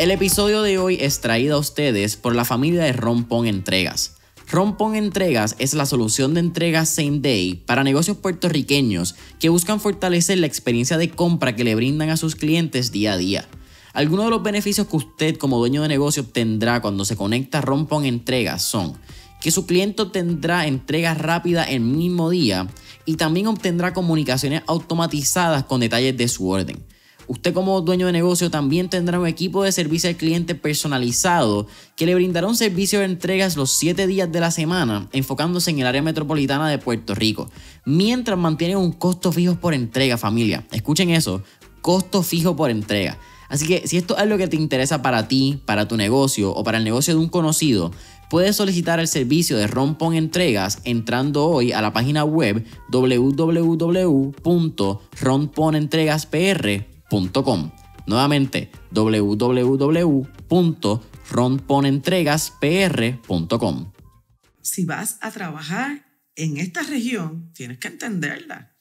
El episodio de hoy es traído a ustedes por la familia de Rompón Entregas. Rompón Entregas es la solución de entrega same day para negocios puertorriqueños que buscan fortalecer la experiencia de compra que le brindan a sus clientes día a día. Algunos de los beneficios que usted como dueño de negocio obtendrá cuando se conecta a Rompón Entregas son que su cliente obtendrá entregas rápidas el mismo día y también obtendrá comunicaciones automatizadas con detalles de su orden. Usted como dueño de negocio también tendrá un equipo de servicio al cliente personalizado que le brindará un servicio de entregas los 7 días de la semana, enfocándose en el área metropolitana de Puerto Rico, mientras mantiene un costo fijo por entrega, familia. Escuchen eso, costo fijo por entrega. Así que si esto es lo que te interesa para ti, para tu negocio o para el negocio de un conocido, puedes solicitar el servicio de Rompon Entregas entrando hoy a la página web www.romponentregaspr.com Nuevamente, www.ronponentregaspr.com. Si vas a trabajar en esta región, tienes que entenderla.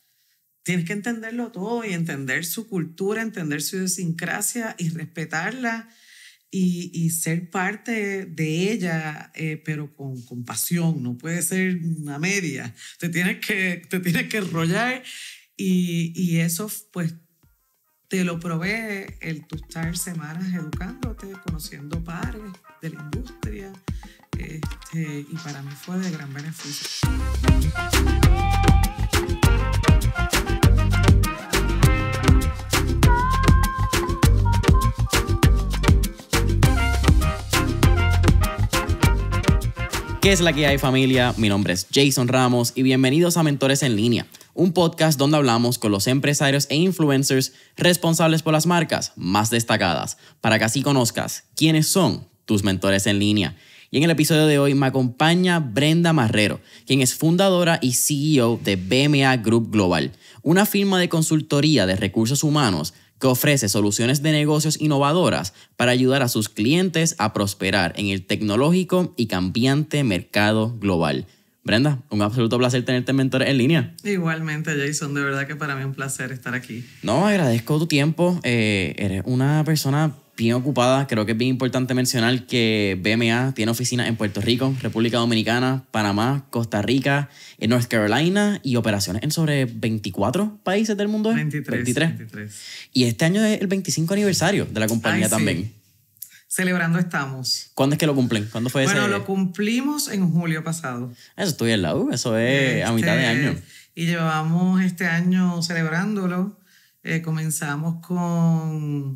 Tienes que entenderlo todo y entender su cultura, entender su idiosincrasia y respetarla y, ser parte de ella, eh, pero con pasión No puede ser una media. Te tienes que, te tienes enrollar y, y eso pues te lo probé el tu estar semanas educándote, conociendo pares de la industria, este, y para mí fue de gran beneficio. ¿Qué es la que hay familia? Mi nombre es Jason Ramos y bienvenidos a Mentores en línea un podcast donde hablamos con los empresarios e influencers responsables por las marcas más destacadas, para que así conozcas quiénes son tus mentores en línea. Y en el episodio de hoy me acompaña Brenda Marrero, quien es fundadora y CEO de BMA Group Global, una firma de consultoría de recursos humanos que ofrece soluciones de negocios innovadoras para ayudar a sus clientes a prosperar en el tecnológico y cambiante mercado global. Brenda, un absoluto placer tenerte en Mentores en Línea. Igualmente, Jason, de verdad que para mí es un placer estar aquí. No, agradezco tu tiempo. Eh, eres una persona bien ocupada. Creo que es bien importante mencionar que BMA tiene oficinas en Puerto Rico, República Dominicana, Panamá, Costa Rica, en North Carolina y operaciones en sobre 24 países del mundo. 23. 23. Y este año es el 25 aniversario de la compañía también celebrando estamos. ¿Cuándo es que lo cumplen? ¿Cuándo fue bueno, ese? Bueno, lo cumplimos en julio pasado. Ah, eso estoy al lado. eso es a este, mitad de año. Y llevamos este año celebrándolo. Eh, comenzamos con...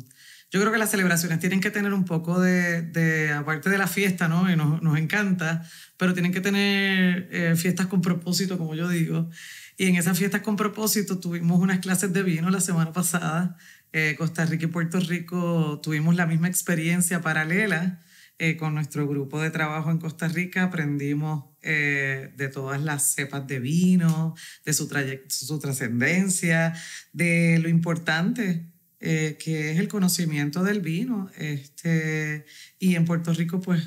Yo creo que las celebraciones tienen que tener un poco de, aparte de la fiesta, ¿no? Y nos, nos encanta, pero tienen que tener eh, fiestas con propósito, como yo digo. Y en esas fiestas con propósito tuvimos unas clases de vino la semana pasada eh, Costa Rica y Puerto Rico tuvimos la misma experiencia paralela eh, con nuestro grupo de trabajo en Costa Rica. Aprendimos eh, de todas las cepas de vino, de su, su trascendencia, de lo importante que es el conocimiento del vino. Este, y en Puerto Rico, pues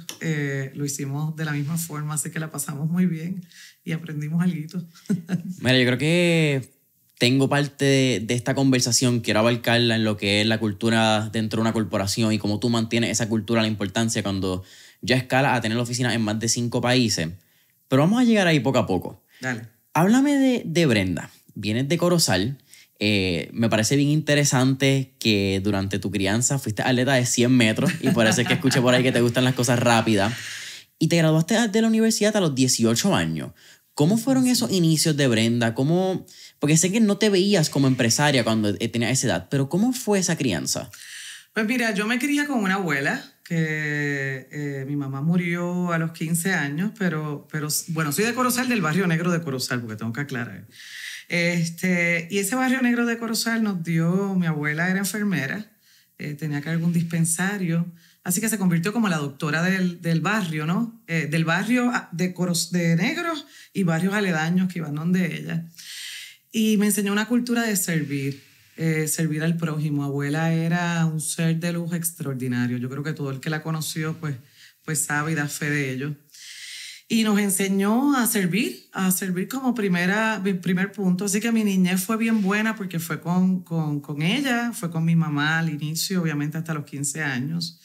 lo hicimos de la misma forma, así que la pasamos muy bien y aprendimos algo. Mira, yo creo que tengo parte de, esta conversación, quiero abarcarla en lo que es la cultura dentro de una corporación y cómo tú mantienes esa cultura, la importancia cuando ya escala a tener oficinas en más de cinco países. Pero vamos a llegar ahí poco a poco. Dale. Háblame de, Brenda. Vienes de Corozal. Eh, me parece bien interesante que durante tu crianza fuiste atleta de 100 metros y por eso es que escuché por ahí que te gustan las cosas rápidas. Y te graduaste de la universidad a los 18 años. ¿Cómo fueron esos inicios de Brenda? ¿Cómo? Porque sé que no te veías como empresaria cuando e, tenías esa edad, pero ¿cómo fue esa crianza? Pues mira, yo me crié con una abuela que eh, mi mamá murió a los 15 años, pero, pero bueno, soy de Corozal, del barrio negro de Corozal, porque tengo que aclarar. Este, y ese barrio negro de Corozal nos dio, mi abuela era enfermera, eh, tenía que algún dispensario, así que se convirtió como la doctora del, del barrio, ¿no? Eh, del barrio ah, de, de negros y varios aledaños que iban donde ella. Y me enseñó una cultura de servir, eh, servir al prójimo. Abuela era un ser de luz extraordinario. Yo creo que todo el que la conoció, pues, pues sabe y da fe de ello. Y nos enseñó a servir, a servir como primera, primer punto. Así que mi niñez fue bien buena porque fue con, con, ella, fue con mi mamá al inicio, obviamente hasta los 15 años,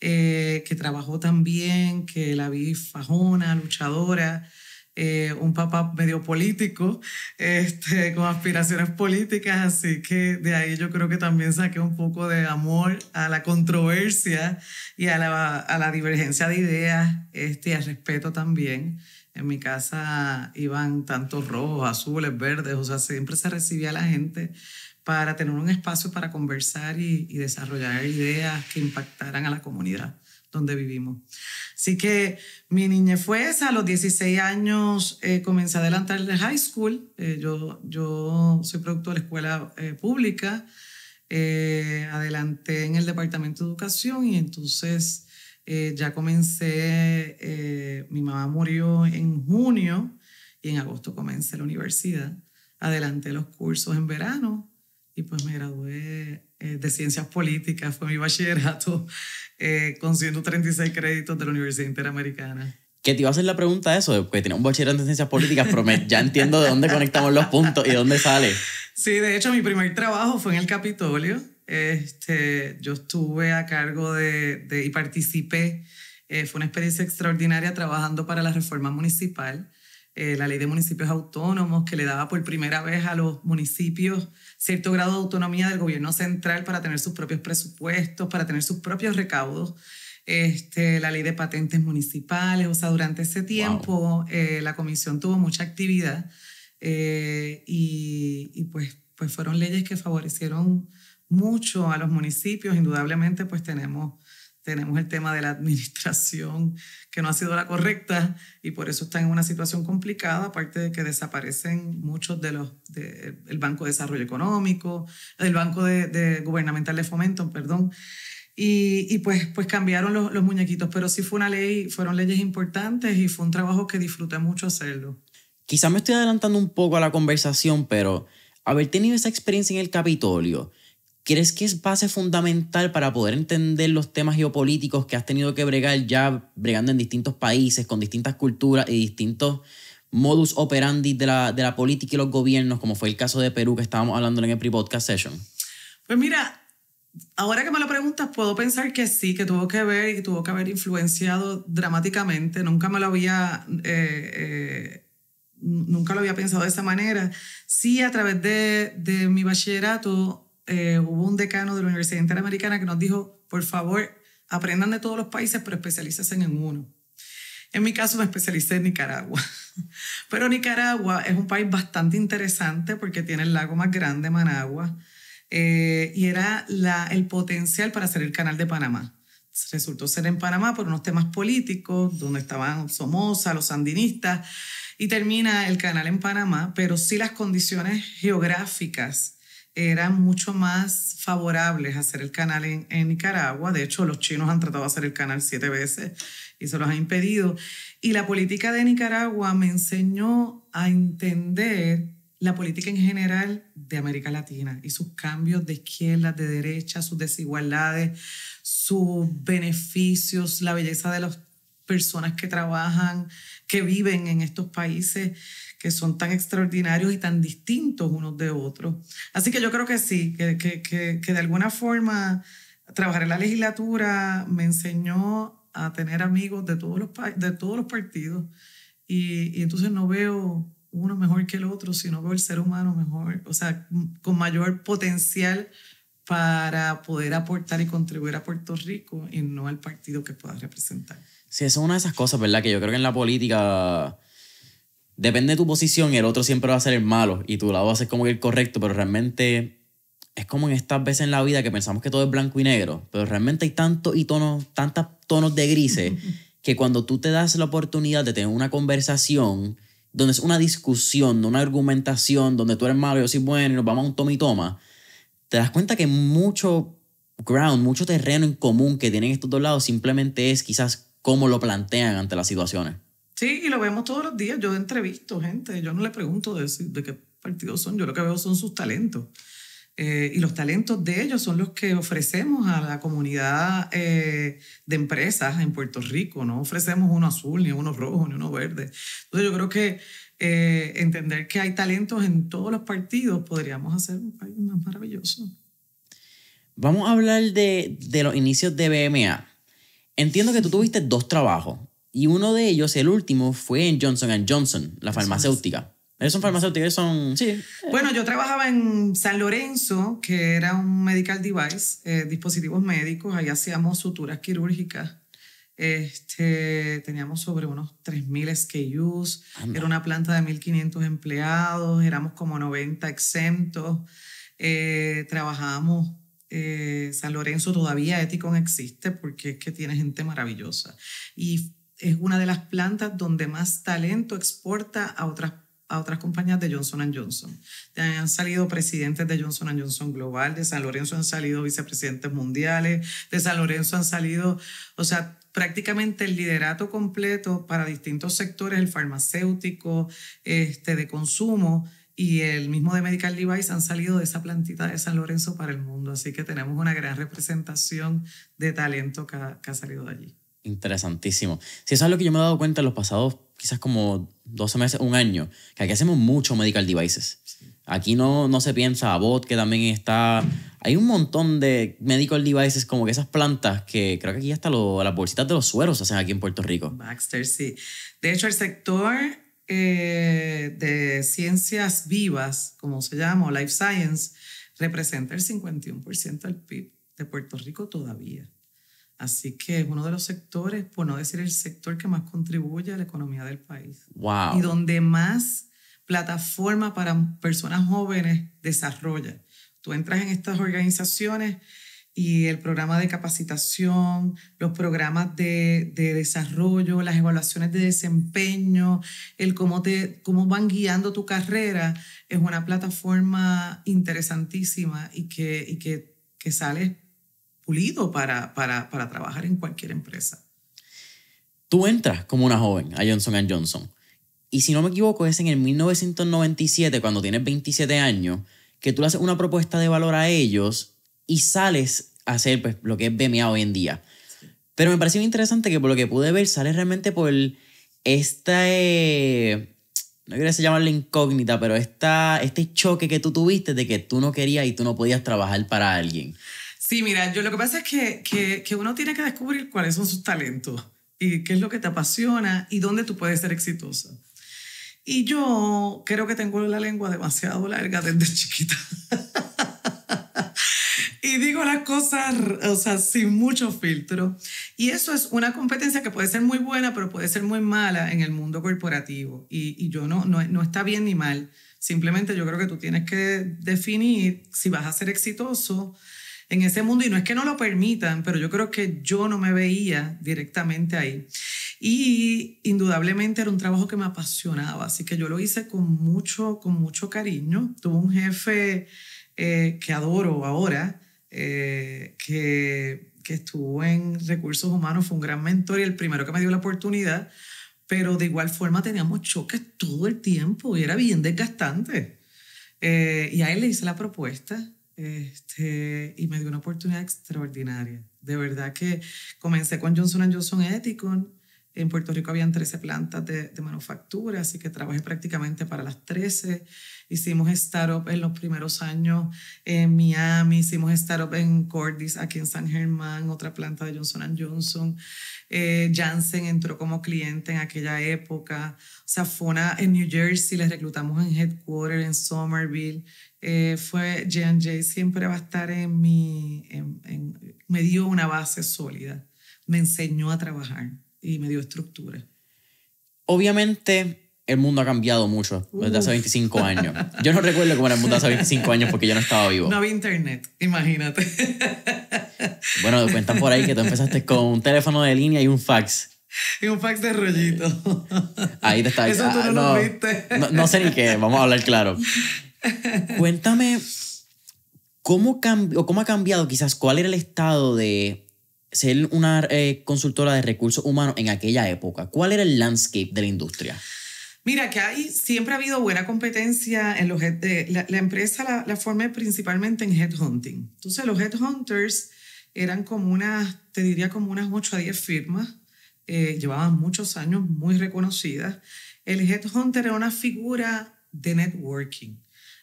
eh, que trabajó tan bien, que la vi fajona, luchadora. Eh, un papá medio político, este, con aspiraciones políticas, así que de ahí yo creo que también saqué un poco de amor a la controversia y a la, divergencia de ideas este, y al respeto también. En mi casa iban tantos rojos, azules, verdes, o sea, siempre se recibía a la gente para tener un espacio para conversar y desarrollar ideas que impactaran a la comunidad donde vivimos. Así que mi niñez fue esa, a los 16 años eh, comencé a adelantar el high school, eh, yo, yo soy producto de la escuela eh, pública, adelanté en el departamento de educación y entonces ya comencé, mi mamá murió en junio y en agosto comencé la universidad, adelanté los cursos en verano y pues me gradué de ciencias políticas, fue mi bachillerato eh, con 136 créditos de la Universidad Interamericana. Que te iba a hacer la pregunta eso, porque tenía un bachillerato en ciencias políticas, pero ya entiendo de dónde conectamos los puntos y dónde sale. Sí, de hecho, mi primer trabajo fue en el Capitolio. Este, yo estuve a cargo de, y participé. Eh, fue una experiencia extraordinaria trabajando para la reforma municipal. Eh, la ley de municipios autónomos, que le daba por primera vez a los municipios cierto grado de autonomía del gobierno central para tener sus propios presupuestos, para tener sus propios recaudos. Este, la ley de patentes municipales, o sea, durante ese tiempo eh, la comisión tuvo mucha actividad eh, y, pues, pues fueron leyes que favorecieron mucho a los municipios. Indudablemente, pues tenemos tenemos el tema de la administración que no ha sido la correcta y por eso están en una situación complicada, aparte de que desaparecen muchos de los del Banco de Desarrollo Económico, del Banco de, Gubernamental de Fomento, perdón. Y, y, pues, pues cambiaron los, los, muñequitos, pero sí fue una ley, fueron leyes importantes y fue un trabajo que disfruté mucho hacerlo. Quizá me estoy adelantando un poco a la conversación, pero haber tenido esa experiencia en el Capitolio, ¿Crees que es base fundamental para poder entender los temas geopolíticos que has tenido que bregar ya bregando en distintos países, con distintas culturas y distintos modus operandi de la, de la política y los gobiernos, como fue el caso de Perú que estábamos hablando en el pre-podcast session? Pues mira, ahora que me lo preguntas, puedo pensar que sí, que tuvo que ver y tuvo que haber influenciado dramáticamente. Nunca me lo había... Eh, eh, nunca lo había pensado de esa manera. Sí, a través de, de mi bachillerato eh, hubo un decano de la Universidad Interamericana que nos dijo, por favor, aprendan de todos los países, pero especialícense en uno. En mi caso me especialicé en Nicaragua. Pero Nicaragua es un país bastante interesante porque tiene el lago más grande, Managua, eh, y era la, el potencial para hacer el canal de Panamá. Resultó ser en Panamá por unos temas políticos, donde estaban Somoza, los sandinistas, y termina el canal en Panamá, pero sí las condiciones geográficas eran mucho más favorables a hacer el canal en, Nicaragua. De hecho, los chinos han tratado de hacer el canal siete veces y se los ha impedido. Y la política de Nicaragua me enseñó a entender la política en general de América Latina y sus cambios de izquierda, de derecha, sus desigualdades, sus beneficios, la belleza de las personas que trabajan, que viven en estos países que son tan extraordinarios y tan distintos unos de otros. Así que yo creo que sí, que, que, de alguna forma trabajar en la legislatura me enseñó a tener amigos de todos los, de todos los partidos y, y entonces no veo uno mejor que el otro, sino veo el ser humano mejor, o sea, con mayor potencial para poder aportar y contribuir a Puerto Rico y no al partido que pueda representar. Sí, es una de esas cosas, ¿verdad? Que yo creo que en la política depende de tu posición, el otro siempre va a ser el malo y tu lado va a ser como que el correcto, pero realmente es como en estas veces en la vida que pensamos que todo es blanco y negro, pero realmente hay tantos y tonos, tantas tonos de grises que cuando tú te das la oportunidad de tener una conversación donde es una discusión, una argumentación, donde tú eres malo, y yo soy bueno y nos vamos a un toma y toma, te das cuenta que mucho ground, mucho terreno en común que tienen estos dos lados simplemente es quizás cómo lo plantean ante las situaciones. Sí, y lo vemos todos los días. Yo entrevisto gente, yo no le pregunto de, qué partido son, yo lo que veo son sus talentos. Eh, y los talentos de ellos son los que ofrecemos a la comunidad eh, de empresas en Puerto Rico. No ofrecemos uno azul, ni uno rojo, ni uno verde. Entonces yo creo que eh, entender que hay talentos en todos los partidos podríamos hacer un país más maravilloso. Vamos a hablar de, de los inicios de BMA. Entiendo que tú tuviste dos trabajos. Y uno de ellos, el último, fue en Johnson Johnson, la farmacéutica. es son farmacéutico? son... Sí. Bueno, yo trabajaba en San Lorenzo, que era un medical device, eh, dispositivos médicos, ahí hacíamos suturas quirúrgicas. Este, teníamos sobre unos 3.000 SKUs, era una planta de 1.500 empleados, éramos como 90 exentos, eh, trabajábamos eh, San Lorenzo todavía Eticon existe porque es que tiene gente maravillosa. Y es una de las plantas donde más talento exporta a otras, a otras compañías de Johnson Johnson. Han salido presidentes de Johnson Johnson Global, de San Lorenzo han salido vicepresidentes mundiales, de San Lorenzo han salido, o sea, prácticamente el liderato completo para distintos sectores, el farmacéutico, este, de consumo y el mismo de Medical Device han salido de esa plantita de San Lorenzo para el mundo. Así que tenemos una gran representación de talento que ha, que ha salido de allí. Interesantísimo. Si eso es lo que yo me he dado cuenta en los pasados quizás como 12 meses, un año, que aquí hacemos mucho medical devices. Aquí no, no se piensa a bot, que también está... Hay un montón de medical devices, como que esas plantas, que creo que aquí hasta lo, las bolsitas de los sueros se hacen aquí en Puerto Rico. Baxter, sí. De hecho, el sector eh, de ciencias vivas, como se llama, o life science, representa el 51% del PIB de Puerto Rico todavía. Así que es uno de los sectores, por no decir el sector que más contribuye a la economía del país. Y donde más plataforma para personas jóvenes desarrolla. Tú entras en estas organizaciones y el programa de capacitación, los programas de, desarrollo, las evaluaciones de desempeño, el cómo, cómo van guiando tu carrera, es una plataforma interesantísima y que, y que, que sales pulido para, para, para trabajar en cualquier empresa. Tú entras como una joven a Johnson Johnson. Y si no me equivoco, es en el 1997, cuando tienes 27 años, que tú le haces una propuesta de valor a ellos y sales a hacer pues, lo que es BMA hoy en día. Pero me pareció interesante que por lo que pude ver, sales realmente por esta, eh, no quiero llamarla incógnita, pero esta, este choque que tú tuviste de que tú no querías y tú no podías trabajar para alguien. Sí, mira, yo lo que pasa es que, uno tiene que descubrir cuáles son sus talentos y qué es lo que te apasiona y dónde tú puedes ser exitosa. Y yo creo que tengo la lengua demasiado larga desde chiquita. y digo las cosas, o sea, sin mucho filtro. Y eso es una competencia que puede ser muy buena, pero puede ser muy mala en el mundo corporativo. Y, yo no, no está bien ni mal. Simplemente yo creo que tú tienes que definir si vas a ser exitoso en ese mundo y no es que no lo permitan, pero yo creo que yo no me veía directamente ahí. Y indudablemente era un trabajo que me apasionaba, así que yo lo hice con mucho, con mucho cariño. Tuve un jefe eh, que adoro ahora, eh, que, que estuvo en recursos humanos, fue un gran mentor y el primero que me dio la oportunidad, pero de igual forma teníamos choques todo el tiempo y era bien desgastante. Eh, y a él le hice la propuesta este, y me dio una oportunidad extraordinaria. De verdad que comencé con Johnson Johnson Ethicon. En Puerto Rico habían 13 plantas de, manufactura, así que trabajé prácticamente para las 13. Hicimos startup en los primeros años en Miami, hicimos startup en Cordis, aquí en San Germán, otra planta de Johnson Johnson. Eh, Janssen entró como cliente en aquella época. O en New Jersey, les reclutamos en Headquarter, en Somerville eh, fue J&J, siempre va a estar en mi, me dio una base sólida, me enseñó a trabajar y me dio estructura. Obviamente el mundo ha cambiado mucho desde hace 25 años. Yo no recuerdo cómo era el mundo hace 25 años porque yo no estaba vivo. No había internet, imagínate. Bueno, cuentan por ahí que tú empezaste con un teléfono de línea y un fax. Y un fax de rollito. Ahí te está. Eso tú ah, no, lo viste. no sé ni qué, vamos a hablar claro. Cuéntame cómo, cómo ha cambiado, quizás cuál era el estado de ser una eh, consultora de recursos humanos en aquella época. ¿Cuál era el landscape de la industria? Mira, que hay, siempre ha habido buena competencia en los de, eh, la, empresa la, formé principalmente en headhunting. Entonces los headhunters eran como unas, te diría como unas 8 a 10 firmas, eh, llevaban muchos años muy reconocidas. El headhunter era una figura de networking.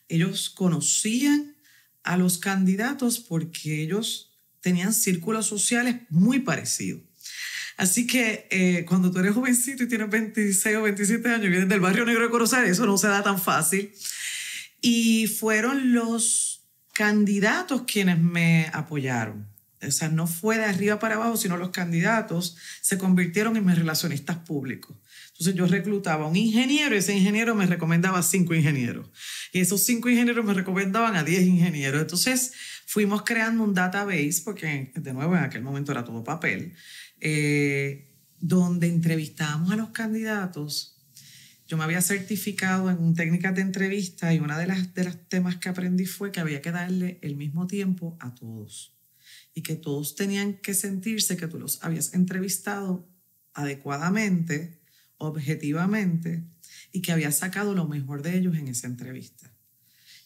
Ellos conocían a los candidatos porque ellos tenían círculos sociales muy parecidos. Así que eh, cuando tú eres jovencito y tienes 26 o 27 años vienes del barrio negro de Corozal, eso no se da tan fácil. Y fueron los candidatos quienes me apoyaron. O sea, no fue de arriba para abajo, sino los candidatos se convirtieron en mis relacionistas públicos. Entonces yo reclutaba a un ingeniero y ese ingeniero me recomendaba a cinco ingenieros. Y esos cinco ingenieros me recomendaban a diez ingenieros. Entonces fuimos creando un database, porque de nuevo en aquel momento era todo papel, eh, donde entrevistábamos a los candidatos yo me había certificado en técnicas de entrevista y una de las de los temas que aprendí fue que había que darle el mismo tiempo a todos y que todos tenían que sentirse que tú los habías entrevistado adecuadamente objetivamente y que había sacado lo mejor de ellos en esa entrevista.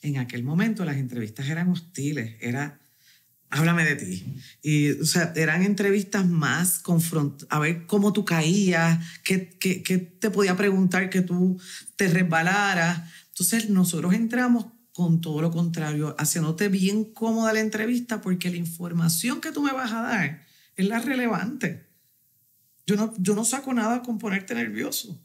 En aquel momento las entrevistas eran hostiles, era háblame de ti. Y eran entrevistas más confront a ver cómo tú caías, qué, qué te podía preguntar que tú te resbalaras. Entonces nosotros entramos con todo lo contrario, haciéndote bien cómoda la entrevista porque la información que tú me vas a dar es la relevante. Yo no, yo no saco nada con ponerte nervioso.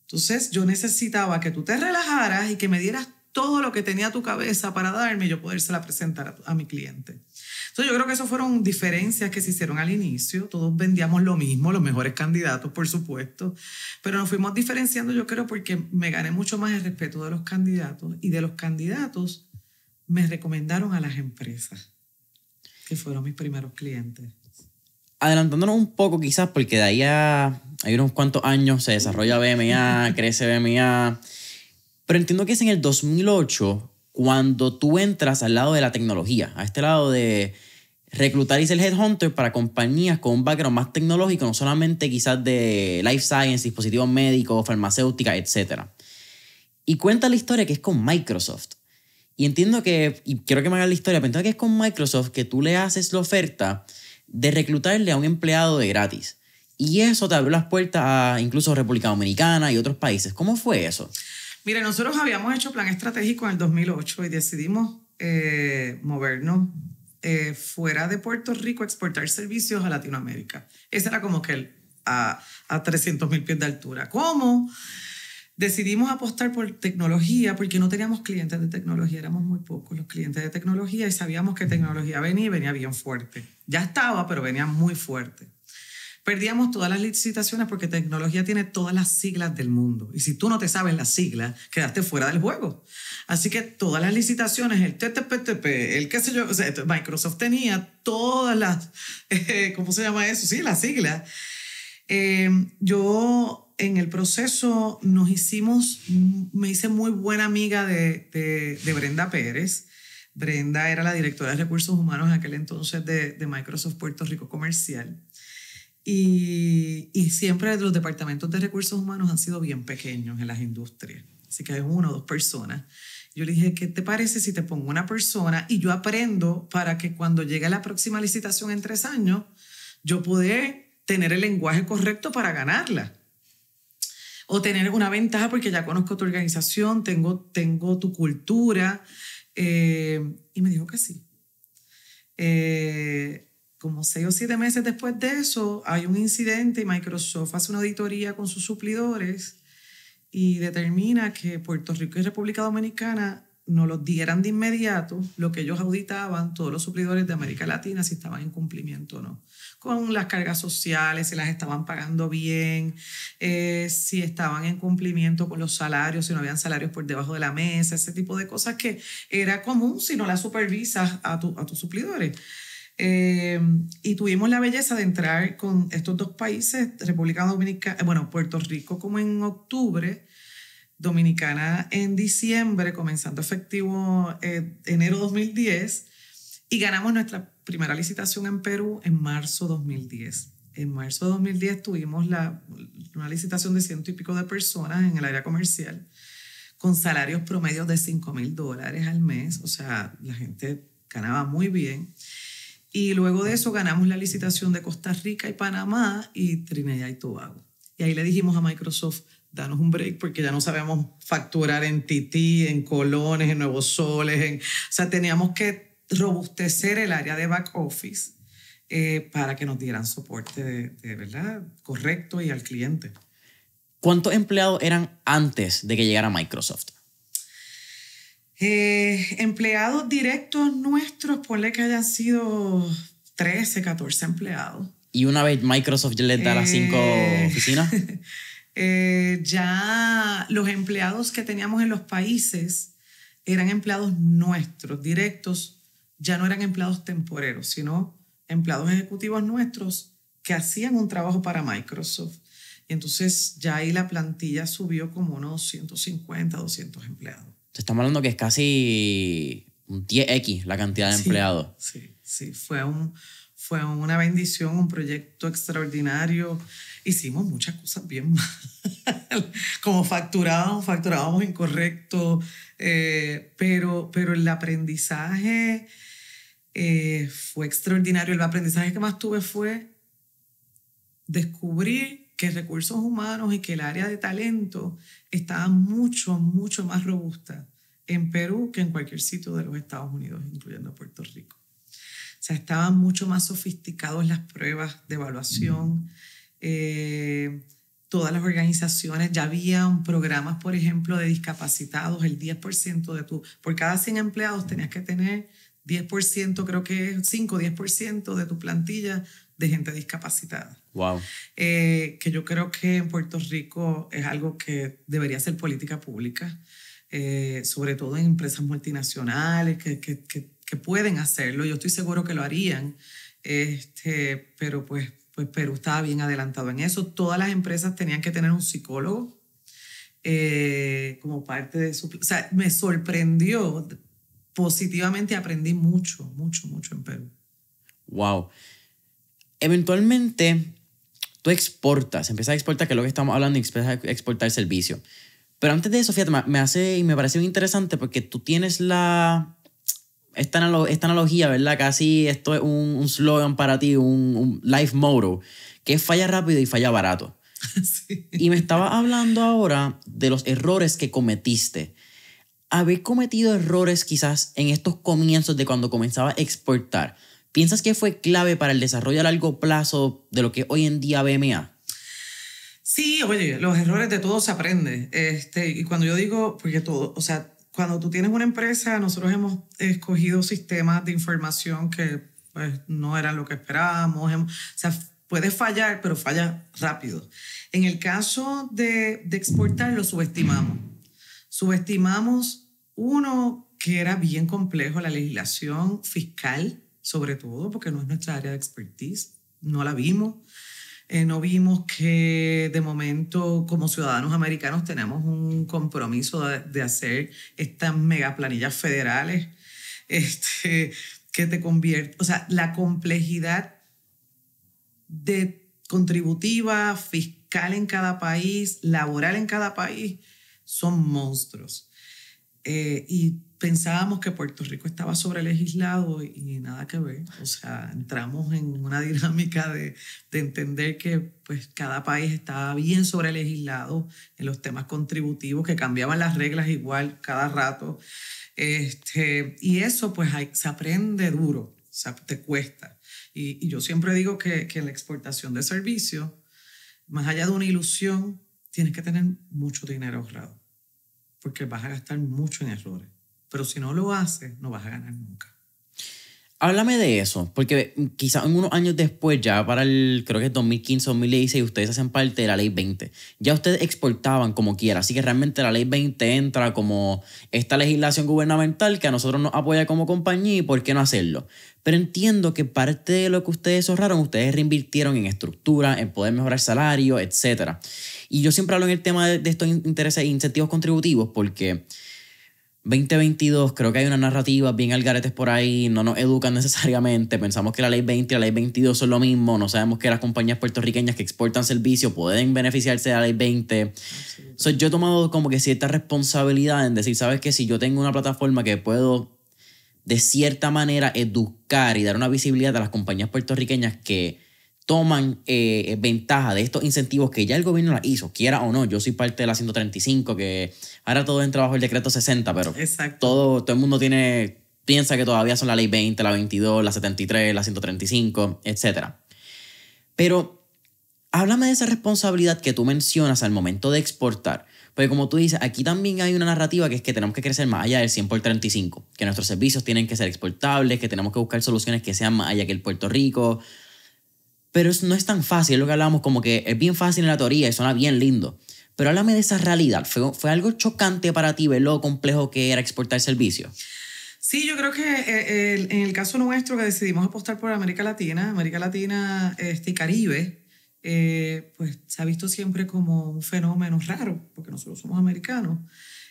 Entonces yo necesitaba que tú te relajaras y que me dieras todo lo que tenía tu cabeza para darme y yo la presentar a, mi cliente. Entonces yo creo que eso fueron diferencias que se hicieron al inicio. Todos vendíamos lo mismo, los mejores candidatos, por supuesto, pero nos fuimos diferenciando yo creo porque me gané mucho más el respeto de los candidatos y de los candidatos me recomendaron a las empresas, que fueron mis primeros clientes adelantándonos un poco quizás, porque de ahí a hay unos cuantos años se desarrolla BMA, crece BMA, pero entiendo que es en el 2008 cuando tú entras al lado de la tecnología, a este lado de reclutar y ser headhunter para compañías con un background más tecnológico, no solamente quizás de life science, dispositivos médicos, farmacéuticas, etc. Y cuenta la historia que es con Microsoft. Y entiendo que, y quiero que me hagas la historia, pero entiendo que es con Microsoft que tú le haces la oferta de reclutarle a un empleado de gratis. Y eso te abrió las puertas a incluso República Dominicana y otros países. ¿Cómo fue eso? Mire, nosotros habíamos hecho plan estratégico en el 2008 y decidimos eh, movernos eh, fuera de Puerto Rico, a exportar servicios a Latinoamérica. Ese era como que a, a 300 mil pies de altura. ¿Cómo? decidimos apostar por tecnología porque no teníamos clientes de tecnología, éramos muy pocos los clientes de tecnología y sabíamos que tecnología venía y venía bien fuerte. Ya estaba, pero venía muy fuerte. Perdíamos todas las licitaciones porque tecnología tiene todas las siglas del mundo. Y si tú no te sabes las siglas, quedaste fuera del juego. Así que todas las licitaciones, el TTPTP, el qué sé yo, Microsoft tenía todas las, eh, ¿cómo se llama eso? Sí, las siglas. Eh, yo en el proceso nos hicimos, me hice muy buena amiga de, de, Brenda Pérez. Brenda era la directora de recursos humanos en aquel entonces de, de Microsoft Puerto Rico Comercial. Y, y, siempre los departamentos de recursos humanos han sido bien pequeños en las industrias. Así que hay una o dos personas. Yo le dije, ¿qué te parece si te pongo una persona y yo aprendo para que cuando llegue la próxima licitación en tres años, yo pueda tener el lenguaje correcto para ganarla? o tener una ventaja porque ya conozco tu organización, tengo, tengo tu cultura. Eh, y me dijo que sí. Eh, como seis o siete meses después de eso, hay un incidente y Microsoft hace una auditoría con sus suplidores y determina que Puerto Rico y República Dominicana no los dieran de inmediato, lo que ellos auditaban, todos los suplidores de América Latina, si estaban en cumplimiento o no, con las cargas sociales, si las estaban pagando bien, eh, si estaban en cumplimiento con los salarios, si no habían salarios por debajo de la mesa, ese tipo de cosas que era común si no las supervisas a, tus suplidores. Eh, y tuvimos la belleza de entrar con estos dos países, República Dominicana, bueno, Puerto Rico como en octubre, Dominicana en diciembre, comenzando efectivo eh, enero 2010, y ganamos nuestra primera licitación en Perú en marzo 2010. En marzo de 2010 tuvimos la, una licitación de ciento y pico de personas en el área comercial con salarios promedios de 5 mil dólares al mes, o sea, la gente ganaba muy bien. Y luego de eso ganamos la licitación de Costa Rica y Panamá y Trinidad y Tobago. Y ahí le dijimos a Microsoft, danos un break porque ya no sabemos facturar en Tití, en Colones, en Nuevos Soles. En, o sea, teníamos que robustecer el área de back office eh, para que nos dieran soporte de, verdad correcto y al cliente. ¿Cuántos empleados eran antes de que llegara Microsoft? Eh, empleados directos nuestros, ponle que hayan sido 13, 14 empleados. ¿Y una vez Microsoft les da las cinco eh, oficinas? Eh, ya los empleados que teníamos en los países eran empleados nuestros, directos, ya no eran empleados temporeros, sino empleados ejecutivos nuestros que hacían un trabajo para Microsoft. Y entonces ya ahí la plantilla subió como unos 250, 200 empleados. Te estamos hablando que es casi un 10X la cantidad de empleados. Sí. Sí, fue, un, fue una bendición, un proyecto extraordinario. Hicimos muchas cosas bien como facturábamos, facturábamos incorrecto, eh, pero, pero el aprendizaje eh, fue extraordinario. El aprendizaje que más tuve fue descubrir que recursos humanos y que el área de talento estaba mucho, mucho más robusta en Perú que en cualquier sitio de los Estados Unidos, incluyendo Puerto Rico sea, estaban mucho más sofisticados las pruebas de evaluación. Mm. Eh, todas las organizaciones, ya habían programas, por ejemplo, de discapacitados, el 10% de tu, por cada 100 empleados tenías que tener 10%, creo que es 5 o 10% de tu plantilla de gente discapacitada. Wow. Eh, que yo creo que en Puerto Rico es algo que debería ser política pública, eh, sobre todo en empresas multinacionales que, que, que que pueden hacerlo, yo estoy seguro que lo harían, este, pero pues, pues Perú estaba bien adelantado en eso. Todas las empresas tenían que tener un psicólogo eh, como parte de su... O sea, me sorprendió positivamente, aprendí mucho, mucho, mucho en Perú. Wow. Eventualmente, tú exportas, empiezas a exportar, que es lo que estamos hablando, y empiezas a exportar servicio. Pero antes de eso, fíjate, me hace y me parece muy interesante porque tú tienes la esta, analogía, ¿verdad? Casi esto es un, un slogan para ti, un, un, life motto, que es falla rápido y falla barato. Y me estaba hablando ahora de los errores que cometiste. Haber cometido errores quizás en estos comienzos de cuando comenzaba a exportar, ¿piensas que fue clave para el desarrollo a largo plazo de lo que hoy en día BMA? Sí, oye, los errores de todo se aprende. Este, y cuando yo digo, porque todo, o sea, cuando tú tienes una empresa, nosotros hemos escogido sistemas de información que pues, no eran lo que esperábamos. o sea, puede fallar, pero falla rápido. En el caso de, de exportar, lo subestimamos. Subestimamos, uno, que era bien complejo la legislación fiscal, sobre todo porque no es nuestra área de expertise, no la vimos. Eh, no vimos que de momento como ciudadanos americanos tenemos un compromiso de, hacer estas mega planillas federales este, que te convierte, o sea, la complejidad de contributiva, fiscal en cada país, laboral en cada país, son monstruos. Eh, y pensábamos que Puerto Rico estaba sobrelegislado y nada que ver. O sea, entramos en una dinámica de, entender que pues, cada país estaba bien sobrelegislado en los temas contributivos, que cambiaban las reglas igual cada rato. Este, y eso pues se aprende duro, o sea, te cuesta. Y, yo siempre digo que, en la exportación de servicios, más allá de una ilusión, tienes que tener mucho dinero ahorrado, porque vas a gastar mucho en errores. Pero si no lo haces, no vas a ganar nunca. Háblame de eso, porque quizás unos años después, ya para el, creo que es 2015, 2016, ustedes hacen parte de la ley 20. Ya ustedes exportaban como quiera, así que realmente la ley 20 entra como esta legislación gubernamental que a nosotros nos apoya como compañía y por qué no hacerlo. Pero entiendo que parte de lo que ustedes ahorraron, ustedes reinvirtieron en estructura, en poder mejorar salario, etc. Y yo siempre hablo en el tema de, de estos intereses e incentivos contributivos porque 2022 creo que hay una narrativa bien algaretes por ahí, no nos educan necesariamente, pensamos que la ley 20 y la ley 22 son lo mismo, no sabemos que las compañías puertorriqueñas que exportan servicios pueden beneficiarse de la ley 20. yo he tomado como que cierta responsabilidad en decir, sabes que si yo tengo una plataforma que puedo de cierta manera educar y dar una visibilidad a las compañías puertorriqueñas que toman eh, ventaja de estos incentivos que ya el gobierno la hizo, quiera o no. Yo soy parte de la 135, que ahora todo entra bajo el decreto 60, pero todo, todo el mundo piensa que todavía son la ley 20, la 22, la 73, la 135, etc. Pero háblame de esa responsabilidad que tú mencionas al momento de exportar. Porque como tú dices, aquí también hay una narrativa que es que tenemos que crecer más allá del 100 por 35, que nuestros servicios tienen que ser exportables, que tenemos que buscar soluciones que sean más allá que el Puerto Rico. Pero no es tan fácil, es lo que hablábamos, como que es bien fácil en la teoría y suena bien lindo. Pero háblame de esa realidad. ¿Fue, fue algo chocante para ti ver lo complejo que era exportar servicios? Sí, yo creo que eh, en el caso nuestro que decidimos apostar por América Latina, América Latina este, y Caribe, eh, pues se ha visto siempre como un fenómeno raro, porque nosotros somos americanos.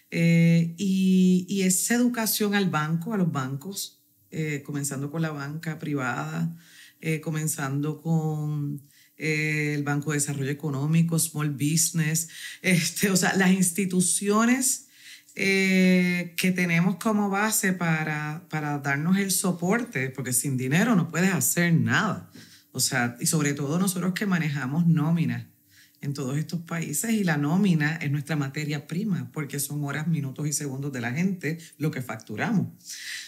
Eh, y, esa educación al banco, a los bancos, comenzando con la banca privada, eh, comenzando con eh, el Banco de Desarrollo Económico, Small Business, este, o sea, las instituciones eh, que tenemos como base para, para darnos el soporte, porque sin dinero no puedes hacer nada. O sea, y sobre todo nosotros que manejamos nómina en todos estos países y la nómina es nuestra materia prima porque son horas, minutos y segundos de la gente lo que facturamos.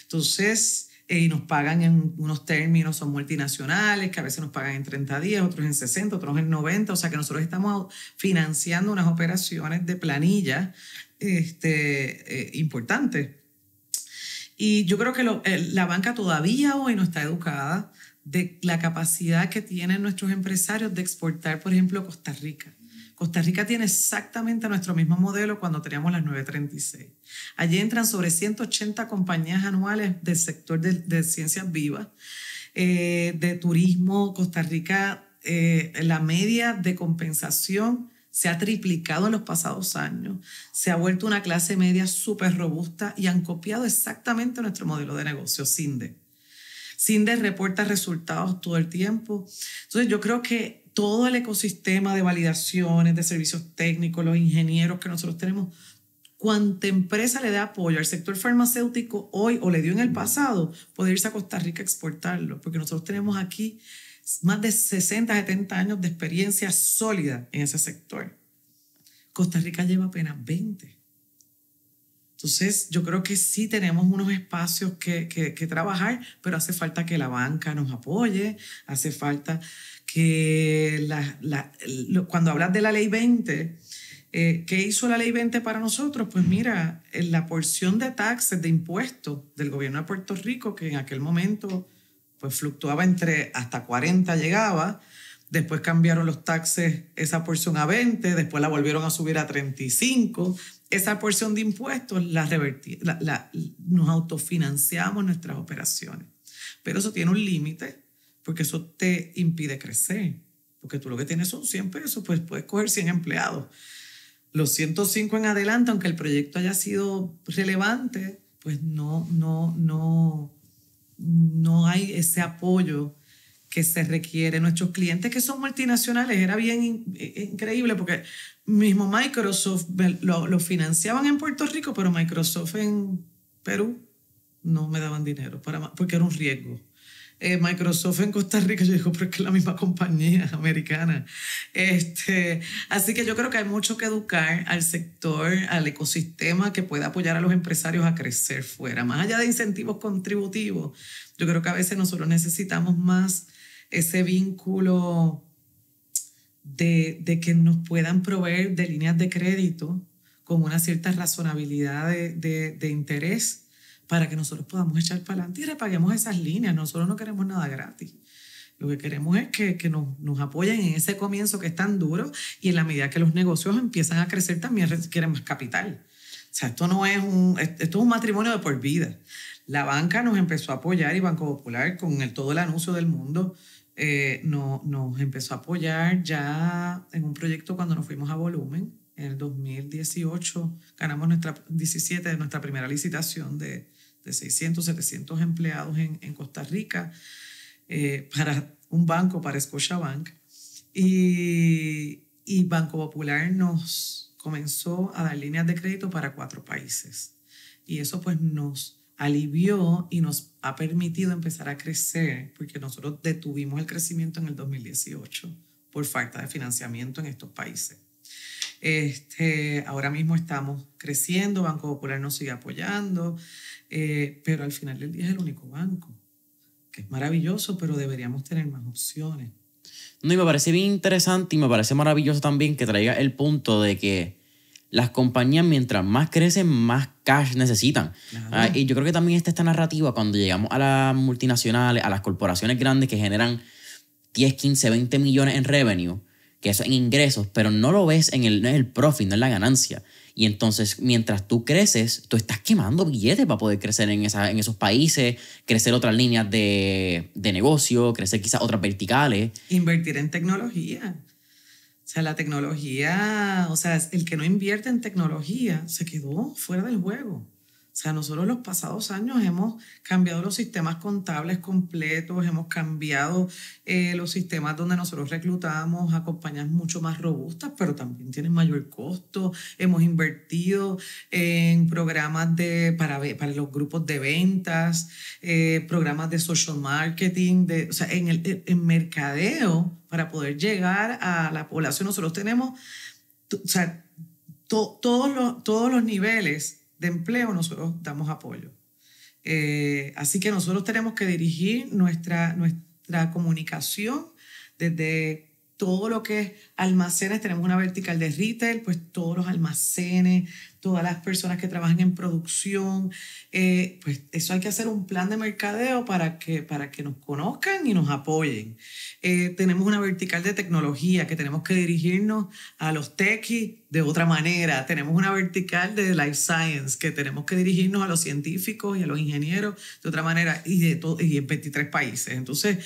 Entonces, y nos pagan en unos términos, son multinacionales, que a veces nos pagan en 30 días, otros en 60, otros en 90, o sea que nosotros estamos financiando unas operaciones de planilla este, eh, importantes. Y yo creo que la banca todavía hoy no está educada de la capacidad que tienen nuestros empresarios de exportar, por ejemplo, Costa Rica. Costa Rica tiene exactamente nuestro mismo modelo cuando teníamos las 936. Allí entran sobre 180 compañías anuales del sector de, ciencias vivas, eh, de turismo. Costa Rica, eh, la media de compensación se ha triplicado en los pasados años, se ha vuelto una clase media súper robusta y han copiado exactamente nuestro modelo de negocio, CINDE de reporta resultados todo el tiempo. Entonces yo creo que todo el ecosistema de validaciones, de servicios técnicos, los ingenieros que nosotros tenemos, cuánta empresa le da apoyo al sector farmacéutico hoy o le dio en el pasado, puede irse a Costa Rica a exportarlo, porque nosotros tenemos aquí más de 60, 70 años de experiencia sólida en ese sector. Costa Rica lleva apenas 20. Entonces, yo creo que sí tenemos unos espacios que, trabajar, pero hace falta que la banca nos apoye, hace falta que cuando hablas de la ley 20, eh, ¿qué hizo la ley 20 para nosotros? Pues mira, la porción de taxes, de impuestos del gobierno de Puerto Rico, que en aquel momento pues fluctuaba entre hasta 40 llegaba, después cambiaron los taxes esa porción a 20, después la volvieron a subir a 35, esa porción de impuestos la, nos autofinanciamos nuestras operaciones. Pero eso tiene un límite porque eso te impide crecer. Porque tú lo que tienes son 100 pesos, pues puedes coger 100 empleados. Los 105 en adelante, aunque el proyecto haya sido relevante, pues no, no, no, no hay ese apoyo que se requiere. Nuestros clientes que son multinacionales, era bien eh, eh, increíble porque mismo Microsoft lo, financiaban en Puerto Rico, pero Microsoft en Perú no me daban dinero para, porque era un riesgo. Eh, Microsoft en Costa Rica, yo digo, pero es que es la misma compañía americana. Este, así que yo creo que hay mucho que educar al sector, al ecosistema que pueda apoyar a los empresarios a crecer fuera. Más allá de incentivos contributivos, yo creo que a veces nosotros necesitamos más ese vínculo de, de, que nos puedan proveer de líneas de crédito con una cierta razonabilidad de, de, interés para que nosotros podamos echar para adelante y repaguemos esas líneas. Nosotros no queremos nada gratis. Lo que queremos es que, que nos, nos, apoyen en ese comienzo que es tan duro y en la medida que los negocios empiezan a crecer también requieren más capital. O sea, esto no es un, esto es un matrimonio de por vida. La banca nos empezó a apoyar y Banco Popular con el, todo el anuncio del mundo eh, no, nos empezó a apoyar ya en un proyecto cuando nos fuimos a Volumen. En el 2018 ganamos nuestra 17 de nuestra primera licitación de, 600, 700 empleados en, en Costa Rica eh, para un banco, para Scotiabank. Y, y Banco Popular nos comenzó a dar líneas de crédito para cuatro países. Y eso pues nos alivió y nos ha permitido empezar a crecer, porque nosotros detuvimos el crecimiento en el 2018 por falta de financiamiento en estos países. Este, ahora mismo estamos creciendo, Banco Popular nos sigue apoyando, eh, pero al final del día es el único banco, que es maravilloso, pero deberíamos tener más opciones. No, y me parece bien interesante y me parece maravilloso también que traiga el punto de que las compañías mientras más crecen, más cash necesitan. Ah, y yo creo que también está esta narrativa cuando llegamos a las multinacionales, a las corporaciones grandes que generan 10, 15, 20 millones en revenue, que eso en ingresos, pero no lo ves en el, el profit, no en la ganancia. Y entonces, mientras tú creces, tú estás quemando billetes para poder crecer en, esa, en esos países, crecer otras líneas de, de negocio, crecer quizás otras verticales. Invertir en tecnología. O sea, la tecnología, o sea, el que no invierte en tecnología se quedó fuera del juego. O sea, nosotros los pasados años hemos cambiado los sistemas contables completos, hemos cambiado eh, los sistemas donde nosotros reclutamos a compañías mucho más robustas, pero también tienen mayor costo. Hemos invertido en programas de, para, para los grupos de ventas, eh, programas de social marketing, de, o sea, en, el, en mercadeo para poder llegar a la población. Nosotros tenemos, o sea, todos, los, todos los niveles de empleo, nosotros damos apoyo. Eh, así que nosotros tenemos que dirigir nuestra, nuestra comunicación desde todo lo que es almacenes, tenemos una vertical de retail, pues todos los almacenes, todas las personas que trabajan en producción. Eh, pues eso hay que hacer un plan de mercadeo para que, para que nos conozcan y nos apoyen. Eh, tenemos una vertical de tecnología que tenemos que dirigirnos a los techies de otra manera. Tenemos una vertical de life science que tenemos que dirigirnos a los científicos y a los ingenieros de otra manera y, de y en 23 países. Entonces,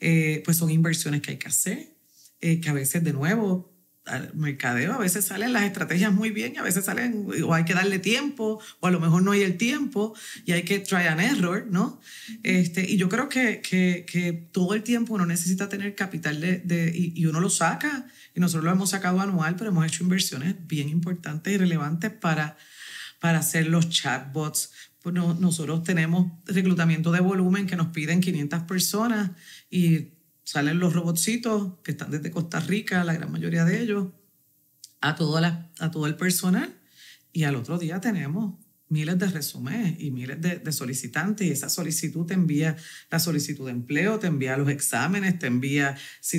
eh, pues son inversiones que hay que hacer, que a veces de nuevo al mercadeo a veces salen las estrategias muy bien y a veces salen o hay que darle tiempo o a lo mejor no hay el tiempo y hay que try and error, ¿no? Este, y yo creo que, que, que todo el tiempo uno necesita tener capital de, de y, y, uno lo saca y nosotros lo hemos sacado anual, pero hemos hecho inversiones bien importantes y relevantes para, para hacer los chatbots. Pues nosotros tenemos reclutamiento de volumen que nos piden 500 personas y salen los robotcitos que están desde Costa Rica, la gran mayoría de ellos, a, todo la, a todo el personal. Y al otro día tenemos miles de resúmenes y miles de, solicitantes y esa solicitud te envía la solicitud de empleo, te envía los exámenes, te envía si,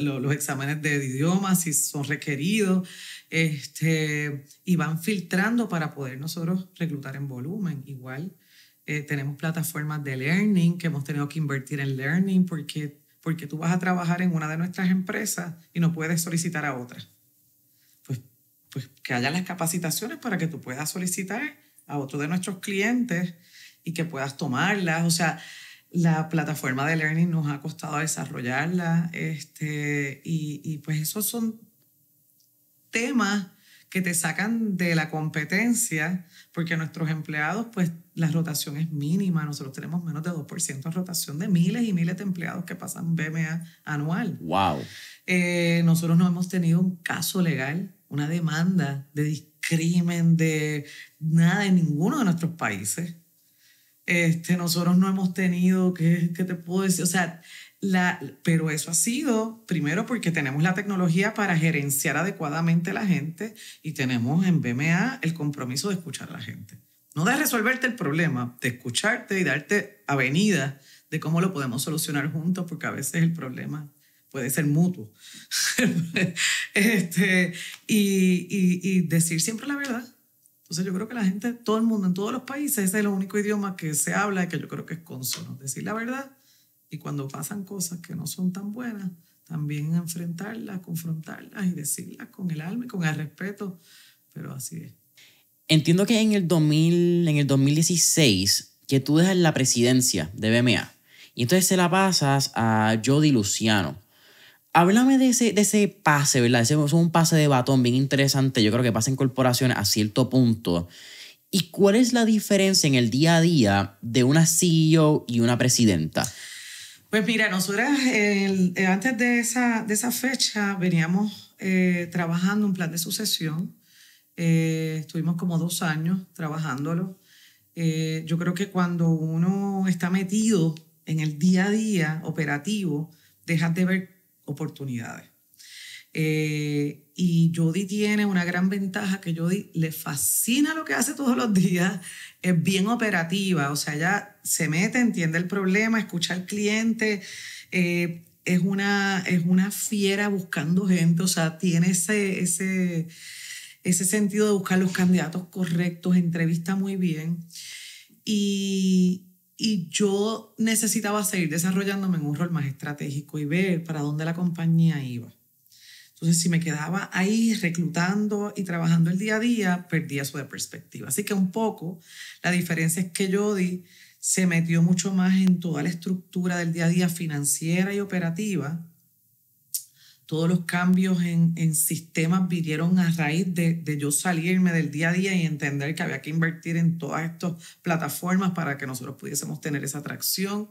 los exámenes de idioma, si son requeridos, este, y van filtrando para poder nosotros reclutar en volumen. Igual eh, tenemos plataformas de learning que hemos tenido que invertir en learning porque porque tú vas a trabajar en una de nuestras empresas y no puedes solicitar a otra. Pues, pues que haya las capacitaciones para que tú puedas solicitar a otro de nuestros clientes y que puedas tomarlas. O sea, la plataforma de Learning nos ha costado desarrollarla este, y, y pues esos son temas que te sacan de la competencia porque nuestros empleados pues la rotación es mínima, nosotros tenemos menos de 2% de rotación de miles y miles de empleados que pasan BMA anual. ¡Wow! Eh, nosotros no hemos tenido un caso legal, una demanda de discrimen, de nada en ninguno de nuestros países. Este, nosotros no hemos tenido, ¿qué, te puedo decir? O sea, la, pero eso ha sido, primero, porque tenemos la tecnología para gerenciar adecuadamente a la gente y tenemos en BMA el compromiso de escuchar a la gente no de resolverte el problema, de escucharte y darte avenida de cómo lo podemos solucionar juntos, porque a veces el problema puede ser mutuo. este, y, y, decir siempre la verdad. Entonces yo creo que la gente, todo el mundo, en todos los países, ese es el único idioma que se habla y que yo creo que es consono. Decir la verdad y cuando pasan cosas que no son tan buenas, también enfrentarlas, confrontarlas y decirlas con el alma y con el respeto. Pero así es. Entiendo que en el, 2000, en el 2016 que tú dejas la presidencia de BMA y entonces se la pasas a Jody Luciano. Háblame de ese, de ese pase, ¿verdad? Ese es un pase de batón bien interesante. Yo creo que pasa en corporaciones a cierto punto. ¿Y cuál es la diferencia en el día a día de una CEO y una presidenta? Pues mira, nosotros eh, antes de esa, de esa fecha veníamos eh, trabajando un plan de sucesión eh, estuvimos como dos años trabajándolo. Eh, yo creo que cuando uno está metido en el día a día operativo, deja de ver oportunidades. Eh, y Jody tiene una gran ventaja que Jody le fascina lo que hace todos los días, es bien operativa, o sea, ella se mete, entiende el problema, escucha al cliente, es, una, es una fiera buscando gente, o sea, tiene ese, ese ese sentido de buscar los candidatos correctos, entrevista muy bien. Y, yo necesitaba seguir desarrollándome en un rol más estratégico y ver para dónde la compañía iba. Entonces, si me quedaba ahí reclutando y trabajando el día a día, perdía su perspectiva. Así que un poco la diferencia es que Jody se metió mucho más en toda la estructura del día a día financiera y operativa todos los cambios en, sistemas vinieron a raíz de, yo salirme del día a día y entender que había que invertir en todas estas plataformas para que nosotros pudiésemos tener esa atracción.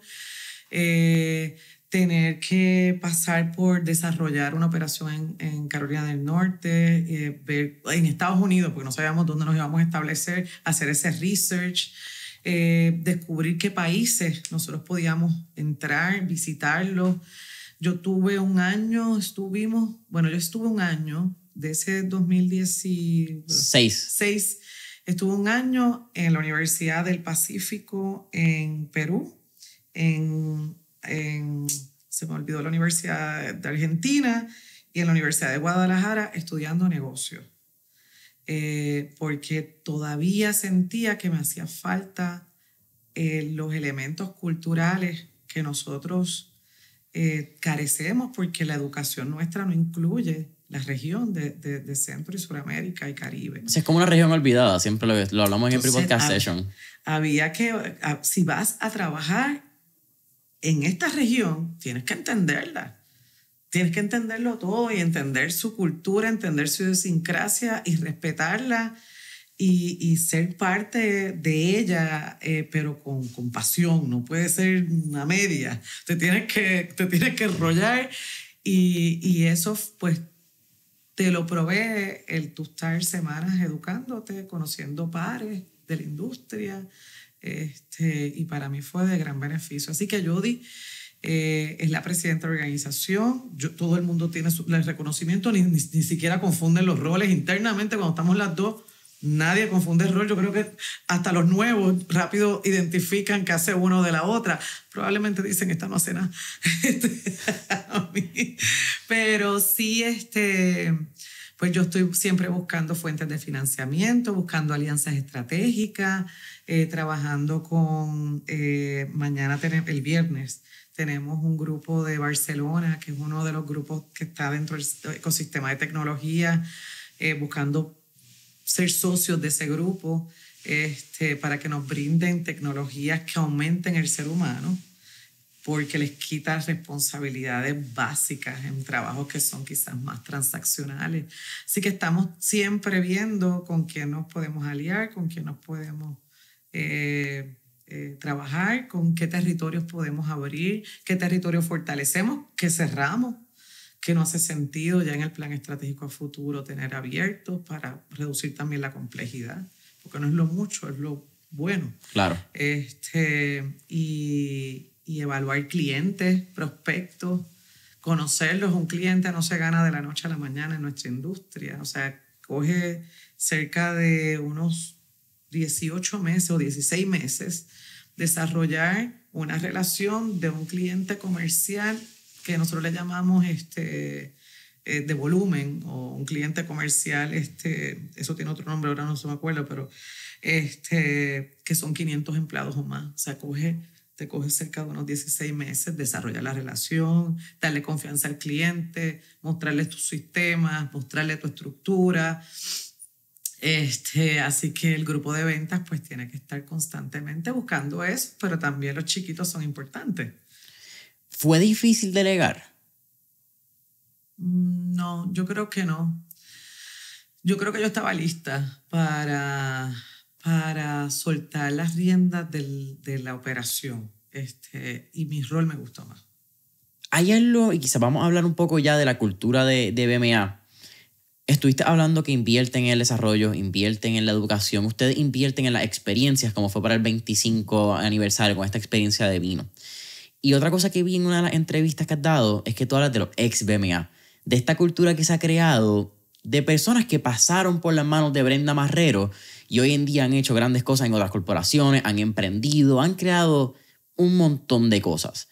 Eh, tener que pasar por desarrollar una operación en, Carolina del Norte, eh, en Estados Unidos, porque no sabíamos dónde nos íbamos a establecer, hacer ese research, eh, descubrir qué países nosotros podíamos entrar, visitarlos. Yo tuve un año, estuvimos, bueno, yo estuve un año, de ese 2016, estuve un año en la Universidad del Pacífico en Perú, en, se me olvidó la Universidad de Argentina y en la Universidad de Guadalajara estudiando negocios. Eh, porque todavía sentía que me hacía falta eh, los elementos culturales que nosotros eh, carecemos porque la educación nuestra no incluye la región de, Centro y Suramérica y Caribe. es como una región olvidada, siempre lo, hablamos en el podcast había, session. Había que, si vas a trabajar en esta región, tienes que entenderla. Tienes que entenderlo todo y entender su cultura, entender su idiosincrasia y respetarla y, ser parte de ella, eh, pero con, con, pasión, no puede ser una media, te tienes que, te tienes que enrollar y, y eso pues te lo provee el tu estar semanas educándote, conociendo pares de la industria, este, y para mí fue de gran beneficio. Así que Jody eh, es la presidenta de la organización, Yo, todo el mundo tiene su, el reconocimiento, ni, ni, siquiera confunden los roles internamente cuando estamos las dos. Nadie confunde el rol. Yo creo que hasta los nuevos rápido identifican qué hace uno de la otra. Probablemente dicen, esta no hace nada. Este, Pero sí, este, pues yo estoy siempre buscando fuentes de financiamiento, buscando alianzas estratégicas, eh, trabajando con, eh, mañana el viernes tenemos un grupo de Barcelona, que es uno de los grupos que está dentro del ecosistema de tecnología, eh, buscando ser socios de ese grupo, este, para que nos brinden tecnologías que aumenten el ser humano, porque les quita responsabilidades básicas en trabajos que son quizás más transaccionales. Así que estamos siempre viendo con quién nos podemos aliar, con quién nos podemos... Eh, eh, trabajar, con qué territorios podemos abrir, qué territorios fortalecemos, qué cerramos, que no hace sentido ya en el plan estratégico a futuro tener abiertos para reducir también la complejidad, porque no es lo mucho, es lo bueno. Claro. Este, y, y evaluar clientes, prospectos, conocerlos. Un cliente no se gana de la noche a la mañana en nuestra industria, o sea, coge cerca de unos 18 meses o 16 meses desarrollar una relación de un cliente comercial que nosotros le llamamos este, eh, de volumen o un cliente comercial, este, eso tiene otro nombre, ahora no se me acuerdo, pero este, que son 500 empleados o más. O sea, coge, te coge cerca de unos 16 meses desarrolla la relación, darle confianza al cliente, mostrarle tus sistemas, mostrarle tu estructura. Este, así que el grupo de ventas pues tiene que estar constantemente buscando eso, pero también los chiquitos son importantes. ¿Fue difícil delegar? Mm, no, yo creo que no. Yo creo que yo estaba lista para, para soltar las riendas de la operación este, y mi rol me gustó más. Hay algo, y quizás vamos a hablar un poco ya de la cultura de, de BMA. Estuviste hablando que invierten en el desarrollo, invierten en la educación, ustedes invierten en las experiencias, como fue para el 25 aniversario con esta experiencia de vino. Y otra cosa que vi en una de las entrevistas que has dado es que tú hablas de los ex BMA, de esta cultura que se ha creado de personas que pasaron por las manos de Brenda Marrero y hoy en día han hecho grandes cosas en otras corporaciones, han emprendido, han creado un montón de cosas.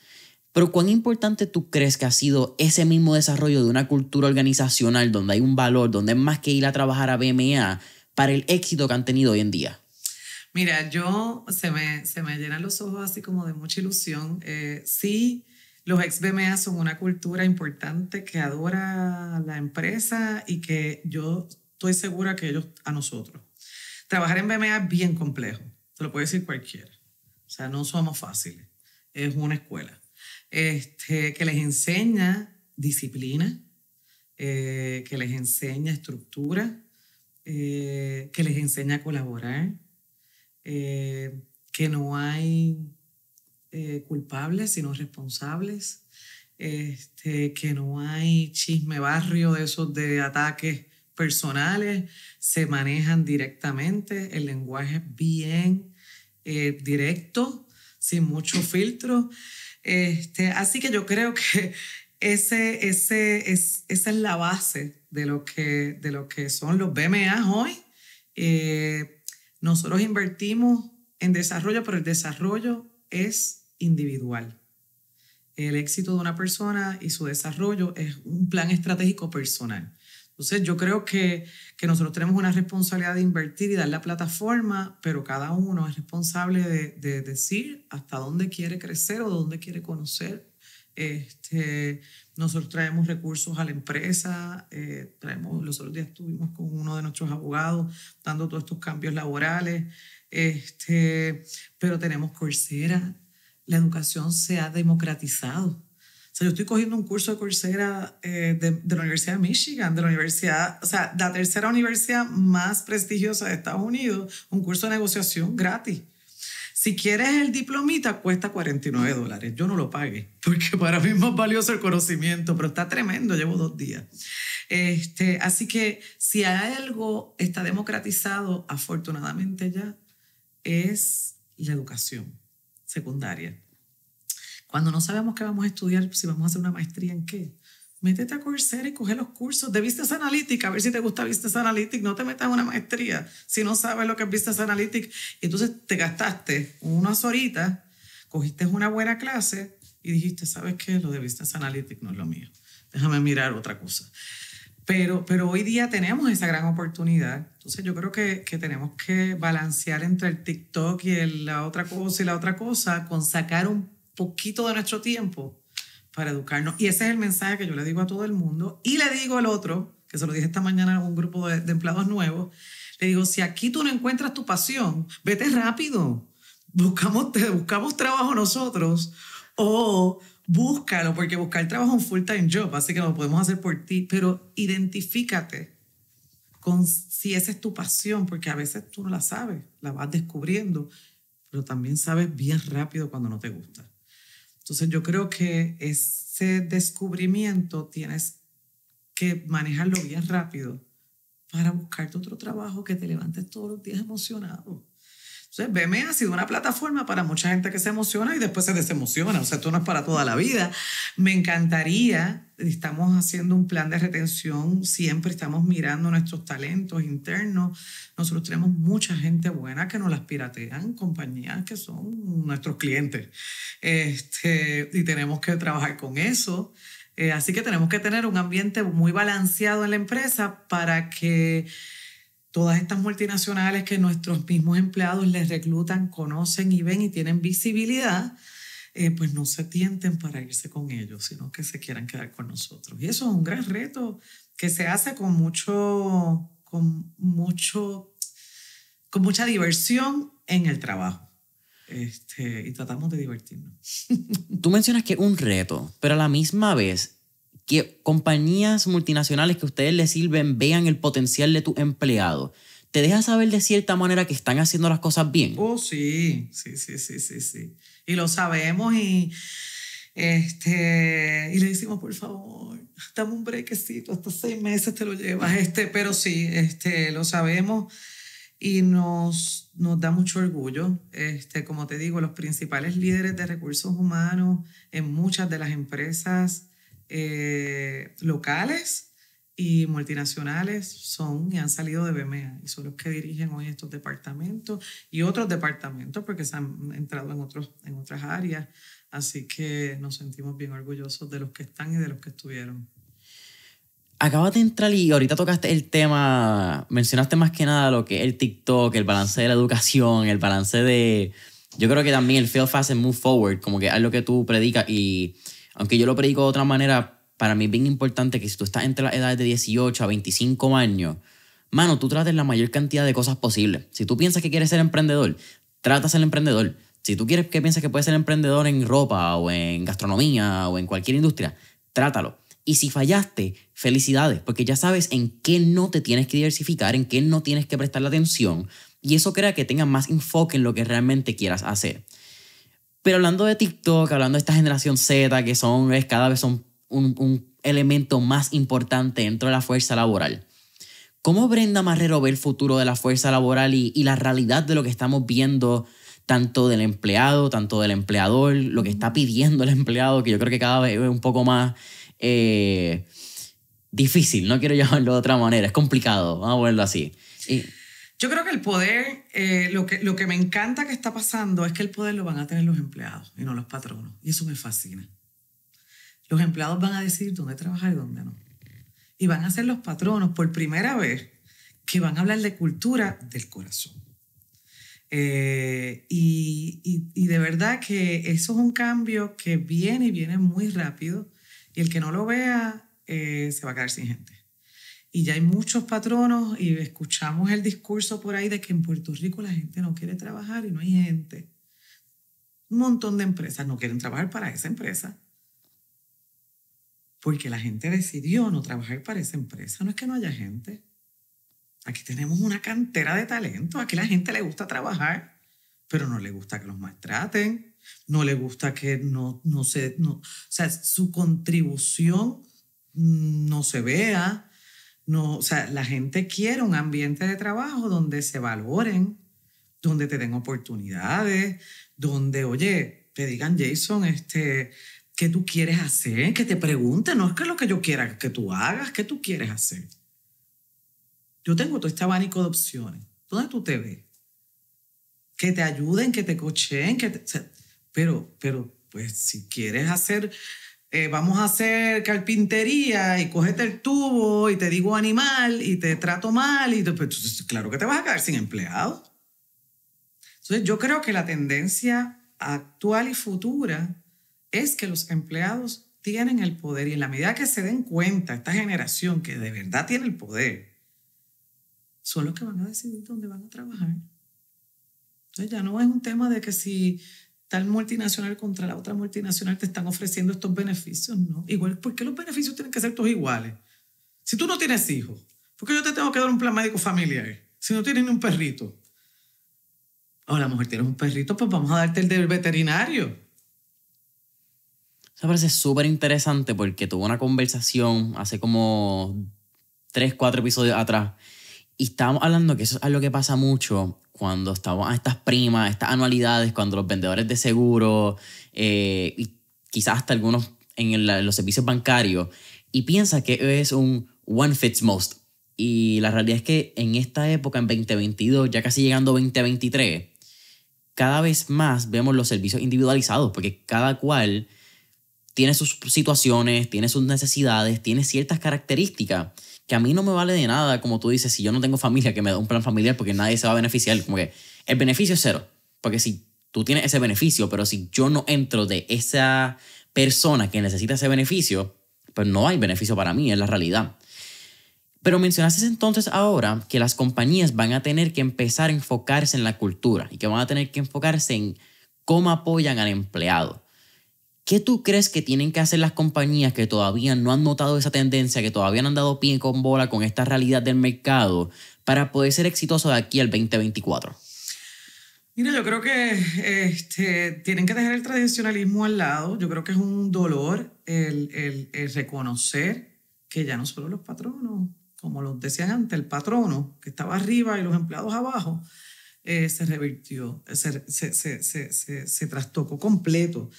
Pero ¿cuán importante tú crees que ha sido ese mismo desarrollo de una cultura organizacional donde hay un valor, donde es más que ir a trabajar a BMA para el éxito que han tenido hoy en día? Mira, yo se me, se me llenan los ojos así como de mucha ilusión. Eh, sí, los ex BMA son una cultura importante que adora la empresa y que yo estoy segura que ellos a nosotros. Trabajar en BMA es bien complejo, te lo puede decir cualquiera. O sea, no somos fáciles. Es una escuela este, que les enseña disciplina, eh, que les enseña estructura, eh, que les enseña a colaborar, eh, que no hay eh, culpables, sino responsables, este, que no hay chisme barrio de esos de ataques personales, se manejan directamente, el lenguaje es bien eh, directo, sin mucho filtro. Este, así que yo creo que ese, ese, es, esa es la base de lo, que, de lo que son los BMAs hoy. Nosotros invertimos en desarrollo, pero el desarrollo es individual. El éxito de una persona y su desarrollo es un plan estratégico personal. Entonces yo creo que, que nosotros tenemos una responsabilidad de invertir y dar la plataforma, pero cada uno es responsable de, de decir hasta dónde quiere crecer o dónde quiere conocer este, nosotros traemos recursos a la empresa, eh, traemos, los otros días estuvimos con uno de nuestros abogados dando todos estos cambios laborales, este, pero tenemos Coursera, la educación se ha democratizado. O sea, yo estoy cogiendo un curso de Coursera eh, de, de, la Universidad de Michigan, de la universidad, o sea, la tercera universidad más prestigiosa de Estados Unidos, un curso de negociación gratis. Si quieres el diplomita, cuesta 49 dólares. Yo no lo pague, porque para mí es más valioso el conocimiento, pero está tremendo, llevo dos días. Este, así que si hay algo está democratizado, afortunadamente ya, es la educación secundaria. Cuando no sabemos qué vamos a estudiar, si vamos a hacer una maestría en qué, Métete a Coursera y coge los cursos de vistas Analytics, a ver si te gusta vistas Analytics. No te metas en una maestría si no sabes lo que es Business Analytics. Y entonces te gastaste unas horitas, cogiste una buena clase y dijiste, ¿sabes qué? Lo de Business Analytics no es lo mío. Déjame mirar otra cosa. Pero, pero hoy día tenemos esa gran oportunidad. Entonces yo creo que, tenemos que balancear entre el TikTok y la otra cosa y la otra cosa con sacar un poquito de nuestro tiempo para educarnos. Y ese es el mensaje que yo le digo a todo el mundo. Y le digo al otro, que se lo dije esta mañana a un grupo de, empleados nuevos, le digo, si aquí tú no encuentras tu pasión, vete rápido. Buscamos, te buscamos trabajo nosotros o búscalo, porque buscar trabajo es un full-time job, así que lo podemos hacer por ti, pero identifícate con si esa es tu pasión, porque a veces tú no la sabes, la vas descubriendo, pero también sabes bien rápido cuando no te gusta. Entonces yo creo que ese descubrimiento tienes que manejarlo bien rápido para buscarte otro trabajo que te levantes todos los días emocionado. Entonces, BME ha sido una plataforma para mucha gente que se emociona y después se desemociona. O sea, esto no es para toda la vida. Me encantaría, estamos haciendo un plan de retención, siempre estamos mirando nuestros talentos internos. Nosotros tenemos mucha gente buena que nos las piratean, compañías que son nuestros clientes. Este, y tenemos que trabajar con eso. Eh, así que tenemos que tener un ambiente muy balanceado en la empresa para que todas estas multinacionales que nuestros mismos empleados les reclutan, conocen y ven y tienen visibilidad, eh, pues no se tienten para irse con ellos, sino que se quieran quedar con nosotros. Y eso es un gran reto que se hace con mucho, con mucho, con mucha diversión en el trabajo. Este, y tratamos de divertirnos. Tú mencionas que es un reto, pero a la misma vez que compañías multinacionales que a ustedes les sirven vean el potencial de tu empleado, te deja saber de cierta manera que están haciendo las cosas bien. Oh, sí, sí, sí, sí, sí, sí. Y lo sabemos y, este, y le decimos, por favor, dame un brequecito, hasta seis meses te lo llevas. Este, pero sí, este, lo sabemos y nos, nos da mucho orgullo. Este, como te digo, los principales líderes de recursos humanos en muchas de las empresas eh, locales y multinacionales son y han salido de BMEA y son los que dirigen hoy estos departamentos y otros departamentos porque se han entrado en, otros, en otras áreas. Así que nos sentimos bien orgullosos de los que están y de los que estuvieron. Acabas de entrar y ahorita tocaste el tema, mencionaste más que nada lo que es el TikTok, el balance de la educación, el balance de... Yo creo que también el fail fast and move forward, como que es lo que tú predicas y aunque yo lo predico de otra manera, para mí es bien importante que si tú estás entre las edades de 18 a 25 años, mano, tú trates la mayor cantidad de cosas posible. Si tú piensas que quieres ser emprendedor, trata ser emprendedor. Si tú quieres que piensas que puedes ser emprendedor en ropa o en gastronomía o en cualquier industria, trátalo. Y si fallaste, felicidades, porque ya sabes en qué no te tienes que diversificar, en qué no tienes que prestar la atención, y eso crea que tengas más enfoque en lo que realmente quieras hacer. Pero hablando de TikTok, hablando de esta generación Z, que cada vez son un, elemento más importante dentro de la fuerza laboral. ¿Cómo Brenda Marrero ve el futuro de la fuerza laboral y, la realidad de lo que estamos viendo, tanto del empleado, tanto del empleador, lo que está pidiendo el empleado, que yo creo que cada vez es un poco más eh, difícil, no quiero llamarlo de otra manera, es complicado, vamos a ponerlo así. Y, yo creo que el poder, eh, lo, que, lo que me encanta que está pasando es que el poder lo van a tener los empleados y no los patronos. Y eso me fascina. Los empleados van a decidir dónde trabajar y dónde no. Y van a ser los patronos por primera vez que van a hablar de cultura del corazón. Eh, y, de verdad que eso es un cambio que viene y viene muy rápido. Y el que no lo vea eh, se va a quedar sin gente. Y ya hay muchos patronos y escuchamos el discurso por ahí de que en Puerto Rico la gente no quiere trabajar y no hay gente. Un montón de empresas no quieren trabajar para esa empresa. Porque la gente decidió no trabajar para esa empresa. No es que no haya gente. Aquí tenemos una cantera de talento. Aquí la gente le gusta trabajar, pero no le gusta que los maltraten. No le gusta que no, no se... No, sea, su contribución mm, no se vea no, o sea, la gente quiere un ambiente de trabajo donde se valoren, donde te den oportunidades, donde, oye, te digan, Jason, este, ¿qué tú quieres hacer? Que te pregunten, no es que lo que yo quiera que tú hagas, ¿qué tú quieres hacer? Yo tengo todo este abanico de opciones. ¿Dónde tú te ves? Que te ayuden, que te cocheen, que pero, pero, pues si quieres hacer eh, vamos a hacer carpintería y cogete el tubo y te digo animal y te trato mal, y pues, claro que te vas a quedar sin empleado. Entonces yo creo que la tendencia actual y futura es que los empleados tienen el poder y en la medida que se den cuenta esta generación que de verdad tiene el poder, son los que van a decidir dónde van a trabajar. Entonces ya no es un tema de que si multinacional contra la otra multinacional te están ofreciendo estos beneficios, ¿no? Igual, ¿por qué los beneficios tienen que ser todos iguales? Si tú no tienes hijos, ¿por qué yo te tengo que dar un plan médico familiar? Si no tienes ni un perrito. O la mujer tiene un perrito, pues vamos a darte el del veterinario. Eso parece súper interesante porque tuvo una conversación hace como tres, cuatro episodios atrás y estábamos hablando que eso es algo que pasa mucho cuando estamos a ah, estas primas, estas anualidades, cuando los vendedores de seguros, eh, y quizás hasta algunos en, en los servicios bancarios y piensa que es un one fits most. Y la realidad es que en esta época, en 2022, ya casi llegando 2023, cada vez más vemos los servicios individualizados, porque cada cual tiene sus situaciones, tiene sus necesidades, tiene ciertas características que a mí no me vale de nada, como tú dices, si yo no tengo familia, que me da un plan familiar porque nadie se va a beneficiar. Como que el beneficio es cero, porque si tú tienes ese beneficio, pero si yo no entro de esa persona que necesita ese beneficio, pues no hay beneficio para mí, es la realidad. Pero mencionaste entonces ahora que las compañías van a tener que empezar a enfocarse en la cultura y que van a tener que enfocarse en cómo apoyan al empleado. ¿Qué tú crees que tienen que hacer las compañías que todavía no han notado esa tendencia, que todavía no han dado pie con bola con esta realidad del mercado para poder ser exitosos de aquí al 2024? Mira, yo creo que este, tienen que dejar el tradicionalismo al lado. Yo creo que es un dolor el, el, reconocer que ya no solo los patronos, como los decían antes, el patrono que estaba arriba y los empleados abajo, eh, se revirtió, se, se, se, se, trastocó completo.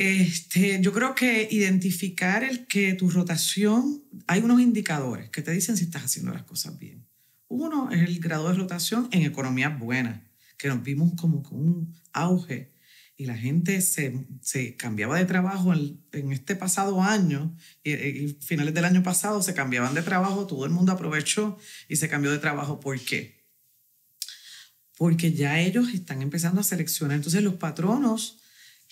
Este, yo creo que identificar el que tu rotación, hay unos indicadores que te dicen si estás haciendo las cosas bien. Uno es el grado de rotación en economías buenas, que nos vimos como con un auge y la gente se, cambiaba de trabajo en, este pasado año, eh, y, finales del año pasado se cambiaban de trabajo, todo el mundo aprovechó y se cambió de trabajo. ¿Por qué? Porque ya ellos están empezando a seleccionar. Entonces los patronos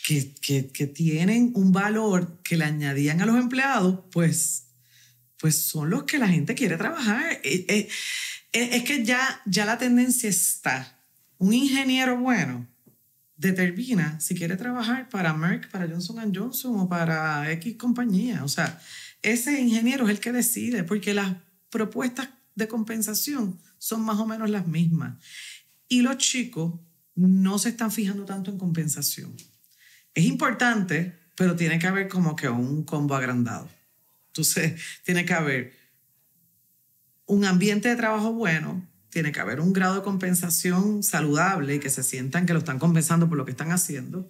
que, tienen un valor que le añadían a los empleados, pues, pues son los que la gente quiere trabajar. Eh, eh, eh, es, que ya, ya la tendencia está. Un ingeniero bueno determina si quiere trabajar para Merck, para Johnson Johnson o para X compañía. O sea, ese ingeniero es el que decide, porque las propuestas de compensación son más o menos las mismas. Y los chicos no se están fijando tanto en compensación es importante, pero tiene que haber como que un combo agrandado. Entonces, tiene que haber un ambiente de trabajo bueno, tiene que haber un grado de compensación saludable y que se sientan que lo están compensando por lo que están haciendo.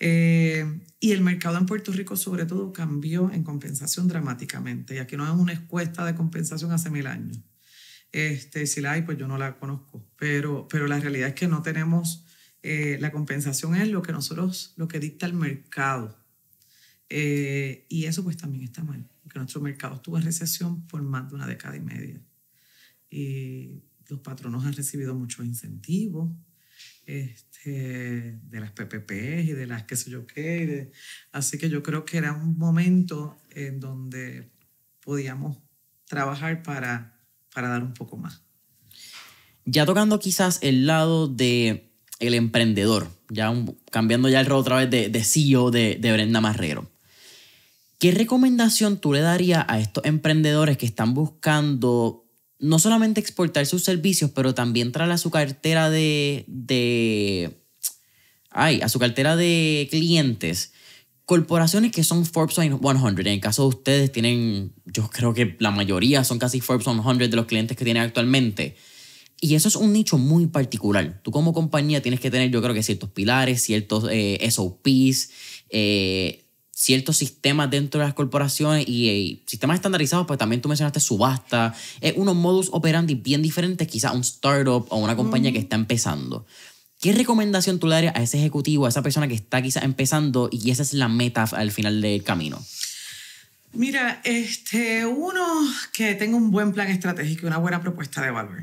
Eh, y el mercado en Puerto Rico, sobre todo, cambió en compensación dramáticamente. Y aquí no hay una encuesta de compensación hace mil años. Este, si la hay, pues yo no la conozco. Pero, pero la realidad es que no tenemos eh, la compensación es lo que nosotros, lo que dicta el mercado. Eh, y eso pues también está mal, porque nuestro mercado estuvo en recesión por más de una década y media. Y los patronos han recibido muchos incentivos este, de las PPPs y de las qué sé yo qué. así que yo creo que era un momento en donde podíamos trabajar para, para dar un poco más. Ya tocando quizás el lado de el emprendedor, ya cambiando ya el rol otra vez de, de CEO de, Brenda Marrero. ¿Qué recomendación tú le darías a estos emprendedores que están buscando no solamente exportar sus servicios, pero también traer a su cartera de, ay, a su cartera de clientes? corporaciones que son Forbes 100. En el caso de ustedes tienen, yo creo que la mayoría son casi Forbes 100 de los clientes que tienen actualmente. Y eso es un nicho muy particular. Tú como compañía tienes que tener, yo creo que ciertos pilares, ciertos eh, SOPs, eh, ciertos sistemas dentro de las corporaciones y, eh, sistemas estandarizados, pues también tú mencionaste subasta, es unos modus operandi bien diferentes, quizás un startup o una compañía que está empezando. ¿Qué recomendación tú le darías a ese ejecutivo, a esa persona que está quizás empezando y esa es la meta al final del camino? Mira, este, uno que tenga un buen plan estratégico y una buena propuesta de valor.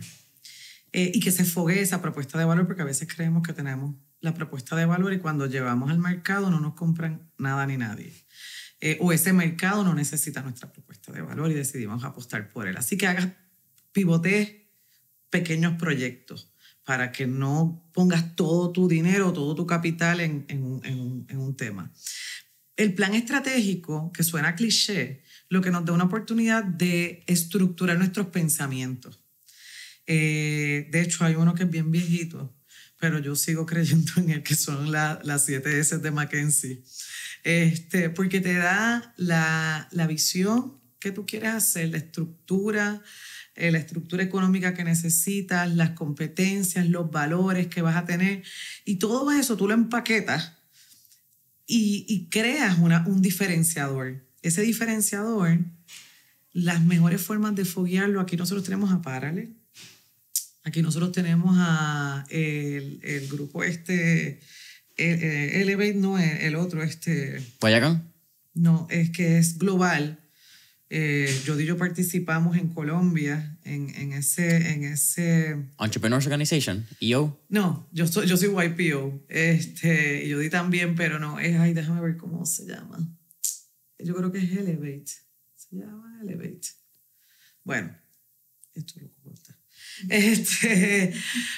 Eh, y que se fogue esa propuesta de valor, porque a veces creemos que tenemos la propuesta de valor y cuando llevamos al mercado no nos compran nada ni nadie. Eh, o ese mercado no necesita nuestra propuesta de valor y decidimos apostar por él. Así que hagas, pivotees pequeños proyectos para que no pongas todo tu dinero, todo tu capital en, en, en un tema. El plan estratégico, que suena cliché, lo que nos da una oportunidad de estructurar nuestros pensamientos eh, de hecho, hay uno que es bien viejito, pero yo sigo creyendo en el que son las siete S de Mackenzie. Este, porque te da la, visión que tú quieres hacer, la estructura, eh, la estructura económica que necesitas, las competencias, los valores que vas a tener, y todo eso tú lo empaquetas y, creas una, un diferenciador. Ese diferenciador, las mejores formas de foguearlo, aquí nosotros tenemos a párale Aquí nosotros tenemos a el, grupo este, Elevate, no el otro, este... ¿Payacán? No, es que es global. Eh, yo y yo participamos en Colombia en, ese, en ese... Entrepreneurs Organization, EO. No, yo soy, yo soy YPO, este, yo di también, pero no, es, ay, déjame ver cómo se llama. Yo creo que es Elevate, se llama Elevate. Bueno, esto lo está Este,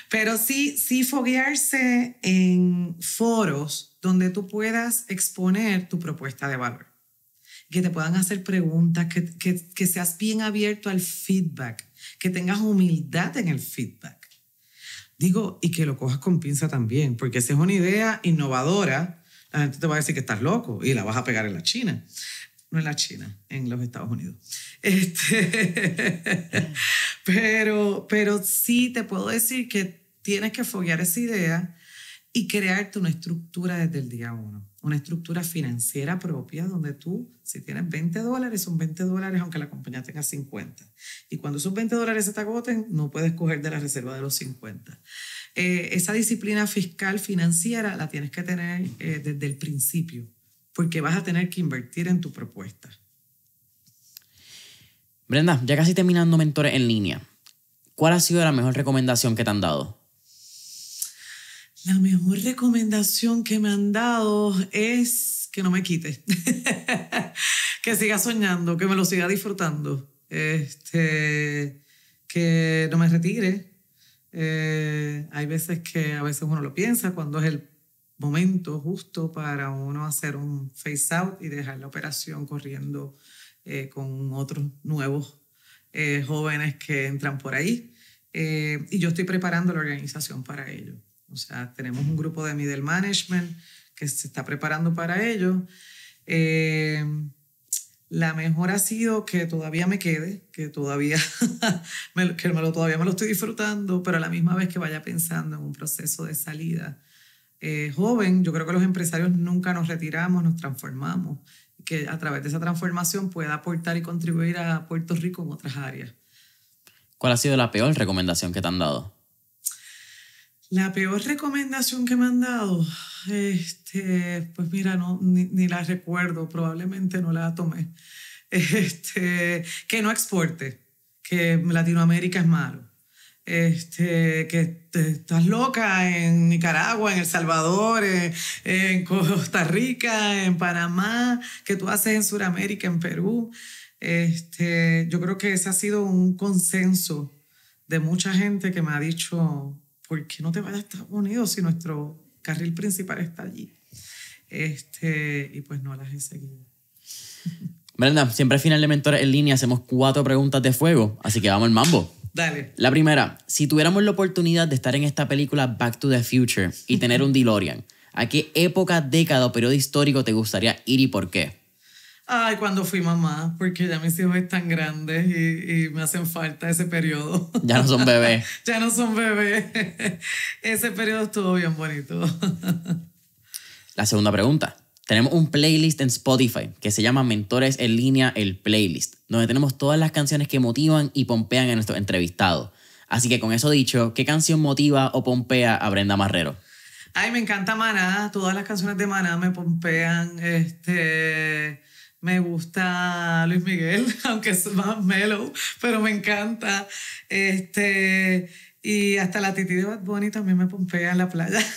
pero sí, sí foguearse en foros donde tú puedas exponer tu propuesta de valor, que te puedan hacer preguntas, que, seas bien abierto al feedback, que tengas humildad en el feedback. Digo, y que lo cojas con pinza también, porque si es una idea innovadora, la gente te va a decir que estás loco y la vas a pegar en la China no en la China, en los Estados Unidos. Este, pero, pero sí te puedo decir que tienes que foguear esa idea y crearte una estructura desde el día uno, una estructura financiera propia donde tú, si tienes 20 dólares, son 20 dólares aunque la compañía tenga 50. Y cuando esos 20 dólares se te agoten, no puedes coger de la reserva de los 50. Eh, esa disciplina fiscal financiera la tienes que tener eh, desde el principio porque vas a tener que invertir en tu propuesta. Brenda, ya casi terminando mentores en línea, ¿cuál ha sido la mejor recomendación que te han dado? La mejor recomendación que me han dado es que no me quite, que siga soñando, que me lo siga disfrutando, este, que no me retire. Eh, hay veces que a veces uno lo piensa cuando es el momento justo para uno hacer un face out y dejar la operación corriendo eh, con otros nuevos eh, jóvenes que entran por ahí. Eh, y yo estoy preparando la organización para ello. O sea, tenemos un grupo de middle management que se está preparando para ello. la mejor ha sido que todavía me quede, que todavía me, lo, todavía me lo estoy disfrutando, pero a la misma vez que vaya pensando en un proceso de salida eh, joven, yo creo que los empresarios nunca nos retiramos, nos transformamos, que a través de esa transformación pueda aportar y contribuir a Puerto Rico en otras áreas. ¿Cuál ha sido la peor recomendación que te han dado? La peor recomendación que me han dado, este, pues mira, no, ni, ni la recuerdo, probablemente no la tomé. Este, que no exporte, que Latinoamérica es malo este, que estás loca en Nicaragua, en El Salvador, eh, en, Costa Rica, en Panamá, que tú haces en Sudamérica, en Perú. Este, yo creo que ese ha sido un consenso de mucha gente que me ha dicho, ¿por qué no te vayas a Estados Unidos si nuestro carril principal está allí? Este, y pues no las he seguido. Brenda, siempre al final de Mentores en Línea hacemos cuatro preguntas de fuego, así que vamos al mambo. Dale. La primera, si tuviéramos la oportunidad de estar en esta película Back to the Future y tener un DeLorean, ¿a qué época, década o periodo histórico te gustaría ir y por qué? Ay, cuando fui mamá, porque ya mis hijos están grandes y, y me hacen falta ese periodo. Ya no son bebés. ya no son bebés. ese periodo estuvo bien bonito. la segunda pregunta. Tenemos un playlist en Spotify que se llama Mentores en línea, el playlist, donde tenemos todas las canciones que motivan y pompean a nuestros entrevistados. Así que con eso dicho, ¿qué canción motiva o pompea a Brenda Marrero? Ay, me encanta Maná, todas las canciones de Maná me pompean, este, me gusta Luis Miguel, aunque es más mellow, pero me encanta, este, y hasta la titi de Bad Bunny también me pompea en la playa.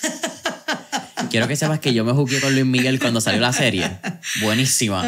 Quiero que sepas que yo me jugué con Luis Miguel cuando salió la serie. Buenísima.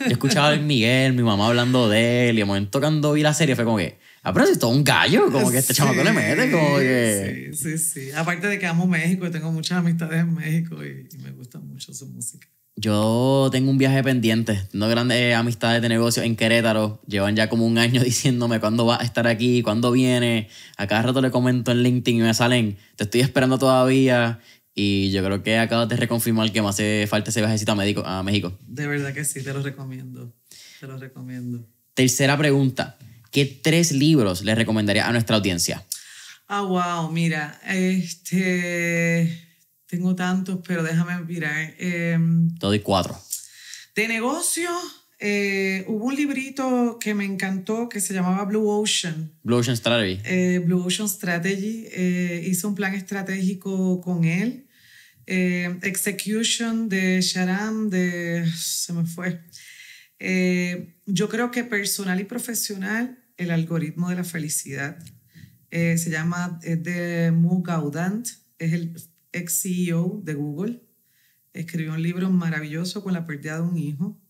Yo escuchaba a Luis Miguel, mi mamá hablando de él, y al momento cuando vi la serie fue como que, ah, pero es todo un gallo, como que este chamaco le mete, como que... Sí, sí, sí. Aparte de que amo México, y tengo muchas amistades en México y, me gusta mucho su música. Yo tengo un viaje pendiente. Tengo grandes amistades de negocio en Querétaro. Llevan ya como un año diciéndome cuándo va a estar aquí, cuándo viene. A cada rato le comento en LinkedIn y me salen, te estoy esperando todavía. Y yo creo que acabas de reconfirmar que me hace falta ese viajecito a México. A México. De verdad que sí, te lo recomiendo. Te lo recomiendo. Tercera pregunta. ¿Qué tres libros le recomendaría a nuestra audiencia? Ah, wow, mira, este, tengo tantos, pero déjame mirar. Eh, te cuatro. De negocio, eh, hubo un librito que me encantó que se llamaba Blue Ocean. Blue Ocean Strategy. Eh, Blue Ocean Strategy. Eh, hice un plan estratégico con él. Eh, execution de Sharam, de... se me fue. Eh, yo creo que personal y profesional, el algoritmo de la felicidad. Eh, se llama, es de Mu Gaudant, es el ex CEO de Google. Escribió un libro maravilloso con la pérdida de un hijo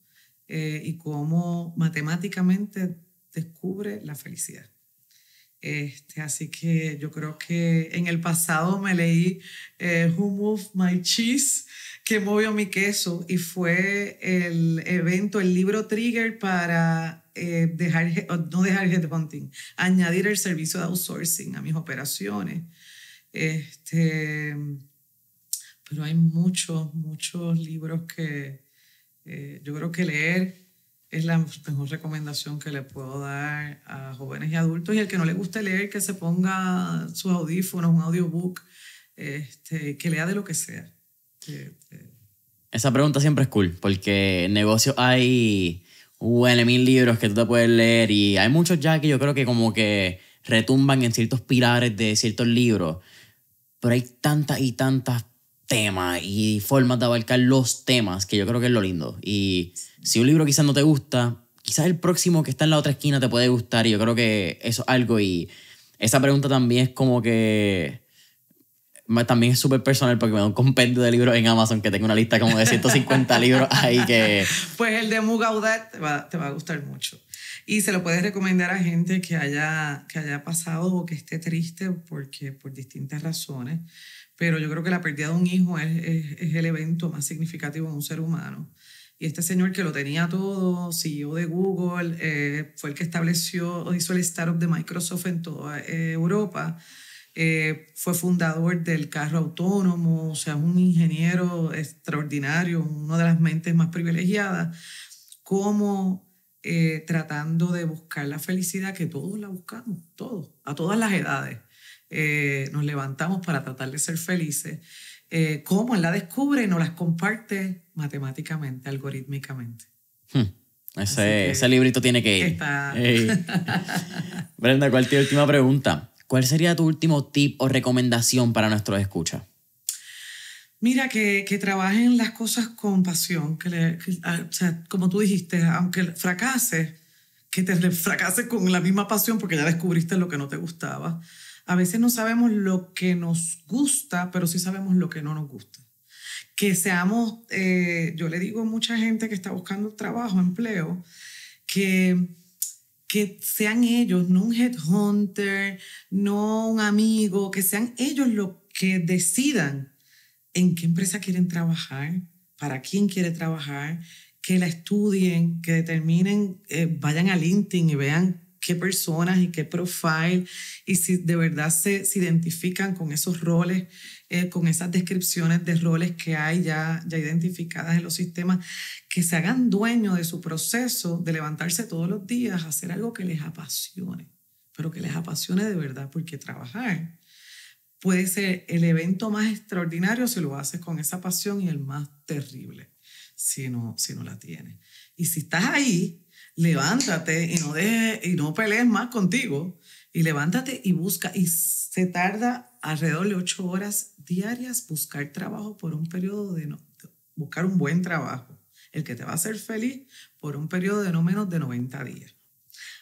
y cómo matemáticamente descubre la felicidad. Este, así que yo creo que en el pasado me leí eh, Who Moved My Cheese, que movió mi queso, y fue el evento, el libro trigger para eh, dejar, no dejar headhunting, añadir el servicio de outsourcing a mis operaciones. Este, pero hay muchos, muchos libros que eh, yo creo que leer es la mejor recomendación que le puedo dar a jóvenes y adultos. Y al que no le guste leer, que se ponga su audífono, un audiobook, este, que lea de lo que sea. Esa pregunta siempre es cool, porque en negocio hay huele mil libros que tú te puedes leer y hay muchos ya que yo creo que como que retumban en ciertos pilares de ciertos libros, pero hay tantas y tantas temas y formas de abarcar los temas que yo creo que es lo lindo. Y si un libro quizás no te gusta, quizás el próximo que está en la otra esquina te puede gustar y yo creo que eso es algo y esa pregunta también es como que también es súper personal porque me da un compendio de libros en Amazon que tengo una lista como de 150 libros ahí que... Pues el de Mugaudet te va, te va a gustar mucho. Y se lo puedes recomendar a gente que haya, que haya pasado o que esté triste porque, por distintas razones. Pero yo creo que la pérdida de un hijo es, es el evento más significativo en un ser humano. Y este señor que lo tenía todo, CEO de Google, eh, fue el que estableció, o hizo el startup de Microsoft en toda eh, Europa, eh, fue fundador del carro autónomo, o sea, un ingeniero extraordinario, una de las mentes más privilegiadas, como tratando de buscar la felicidad que todos la buscamos, todos, a todas las edades. nos levantamos para tratar de ser felices eh, cómo la descubre y no las comparte matemáticamente, algorítmicamente. Hmm. Ese, ese, librito tiene que ir. Brenda, ¿cuál es tu última pregunta? ¿Cuál sería tu último tip o recomendación para nuestros escuchas? Mira, que, que, trabajen las cosas con pasión, que, le, ah, o sea, como tú dijiste, aunque fracases, que te fracases con la misma pasión porque ya descubriste lo que no te gustaba. A veces no sabemos lo que nos gusta, pero sí sabemos lo que no nos gusta. Que seamos, eh, yo le digo a mucha gente que está buscando trabajo, empleo, que, que sean ellos, no un headhunter, no un amigo, que sean ellos los que decidan en qué empresa quieren trabajar, para quién quiere trabajar, que la estudien, que determinen, eh, vayan a LinkedIn y vean qué personas y qué profile y si de verdad se, identifican con esos roles, eh, con esas descripciones de roles que hay ya, ya identificadas en los sistemas, que se hagan dueño de su proceso de levantarse todos los días, a hacer algo que les apasione, pero que les apasione de verdad, porque trabajar puede ser el evento más extraordinario si lo haces con esa pasión y el más terrible si no, si no la tienes. Y si estás ahí, levántate y no, y no pelees más contigo. Y levántate y busca. Y se tarda alrededor de ocho horas diarias buscar trabajo por un periodo de, no, buscar un buen trabajo, el que te va a hacer feliz por un periodo de no menos de 90 días.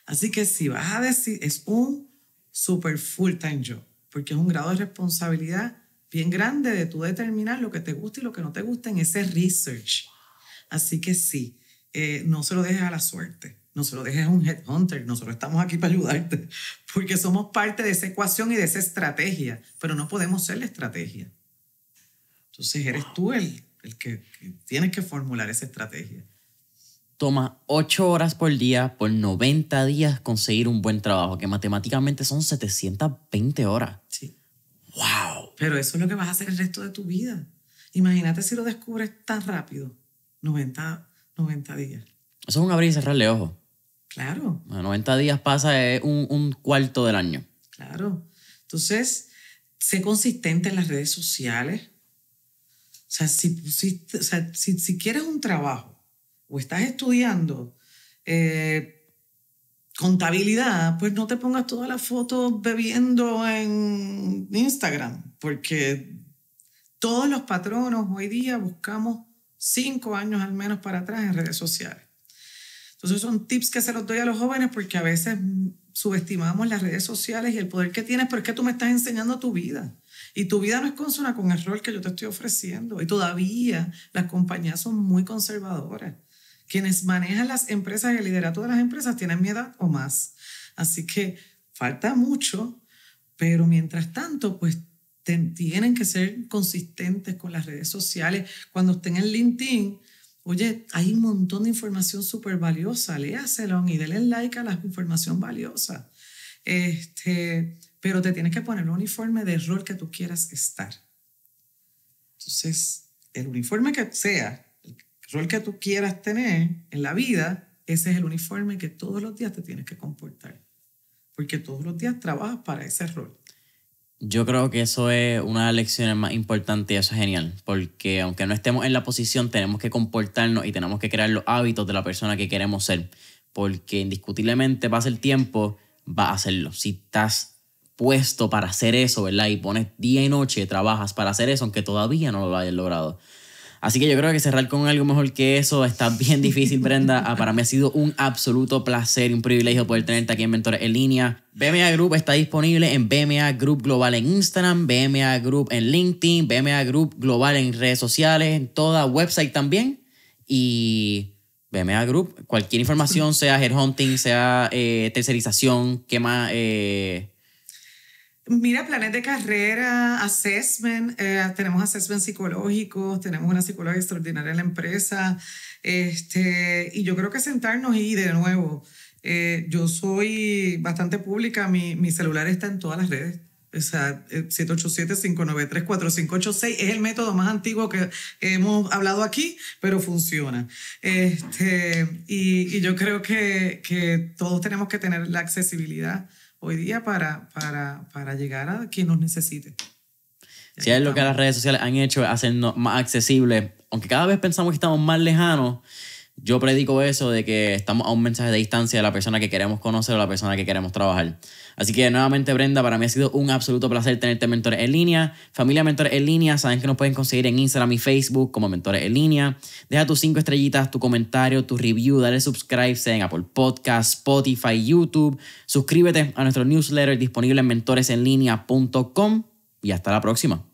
Así que si vas a decir, es un super full time job, porque es un grado de responsabilidad bien grande de tú determinar lo que te gusta y lo que no te gusta en ese research. Así que sí, eh, no se lo dejes a la suerte, no se lo dejes a un headhunter, nosotros estamos aquí para ayudarte, porque somos parte de esa ecuación y de esa estrategia, pero no podemos ser la estrategia. Entonces eres tú el, el que, tienes que formular esa estrategia. Toma 8 horas por día por 90 días conseguir un buen trabajo, que matemáticamente son 720 horas. Sí. ¡Wow! Pero eso es lo que vas a hacer el resto de tu vida. Imagínate si lo descubres tan rápido. 90 90 días. Eso es un abrir y cerrarle ojo Claro. 90 días pasa un, cuarto del año. Claro. Entonces, sé consistente en las redes sociales. O sea, si, si, quieres un trabajo o estás estudiando eh, contabilidad, pues no te pongas todas las fotos bebiendo en Instagram, porque todos los patronos hoy día buscamos cinco años al menos para atrás en redes sociales. Entonces son tips que se los doy a los jóvenes porque a veces subestimamos las redes sociales y el poder que tienes, porque tú me estás enseñando tu vida. Y tu vida no es consona con el rol que yo te estoy ofreciendo. Y todavía las compañías son muy conservadoras. Quienes manejan las empresas y el todas de las empresas tienen mi edad o más. Así que falta mucho, pero mientras tanto, pues tienen que ser consistentes con las redes sociales. Cuando estén en LinkedIn, oye, hay un montón de información súper valiosa, léaselo y denle like a la información valiosa. Este, pero te tienes que poner el uniforme de rol que tú quieras estar. Entonces, el uniforme que sea, el rol que tú quieras tener en la vida, ese es el uniforme que todos los días te tienes que comportar, porque todos los días trabajas para ese rol. Yo creo que eso es una de las lecciones más importantes y eso es genial, porque aunque no estemos en la posición, tenemos que comportarnos y tenemos que crear los hábitos de la persona que queremos ser, porque indiscutiblemente pasa el tiempo, va a hacerlo. Si estás puesto para hacer eso, ¿verdad? Y pones día y noche, trabajas para hacer eso, aunque todavía no lo hayas logrado. Así que yo creo que cerrar con algo mejor que eso está bien difícil, Brenda. Ah, para mí ha sido un absoluto placer y un privilegio poder tenerte aquí en Mentores en Línea. BMA Group está disponible en BMA Group Global en Instagram, BMA Group en LinkedIn, BMA Group Global en redes sociales, en toda website también. Y BMA Group, cualquier información, sea headhunting, sea eh, tercerización, ¿qué más? Eh, Mira, planes de carrera, assessment, eh, tenemos assessment psicológicos, tenemos una psicóloga extraordinaria en la empresa, este, y yo creo que sentarnos y de nuevo, eh, yo soy bastante pública, mi, celular está en todas las redes, o sea, 787-593-4586 eh, es el método más antiguo que hemos hablado aquí, pero funciona. Este, y, yo creo que, que todos tenemos que tener la accesibilidad hoy día para, para, llegar a quien nos necesite. Si es lo que las redes sociales han hecho, hacernos más accesibles. Aunque cada vez pensamos que estamos más lejanos, yo predico eso de que estamos a un mensaje de distancia de la persona que queremos conocer o la persona que queremos trabajar. Así que nuevamente, Brenda, para mí ha sido un absoluto placer tenerte en Mentores en Línea. Familia Mentores en Línea, saben que nos pueden conseguir en Instagram y Facebook como Mentores en Línea. Deja tus cinco estrellitas, tu comentario, tu review, dale subscribe en Apple Podcast, Spotify, YouTube. Suscríbete a nuestro newsletter disponible en mentoresenlinea.com y hasta la próxima.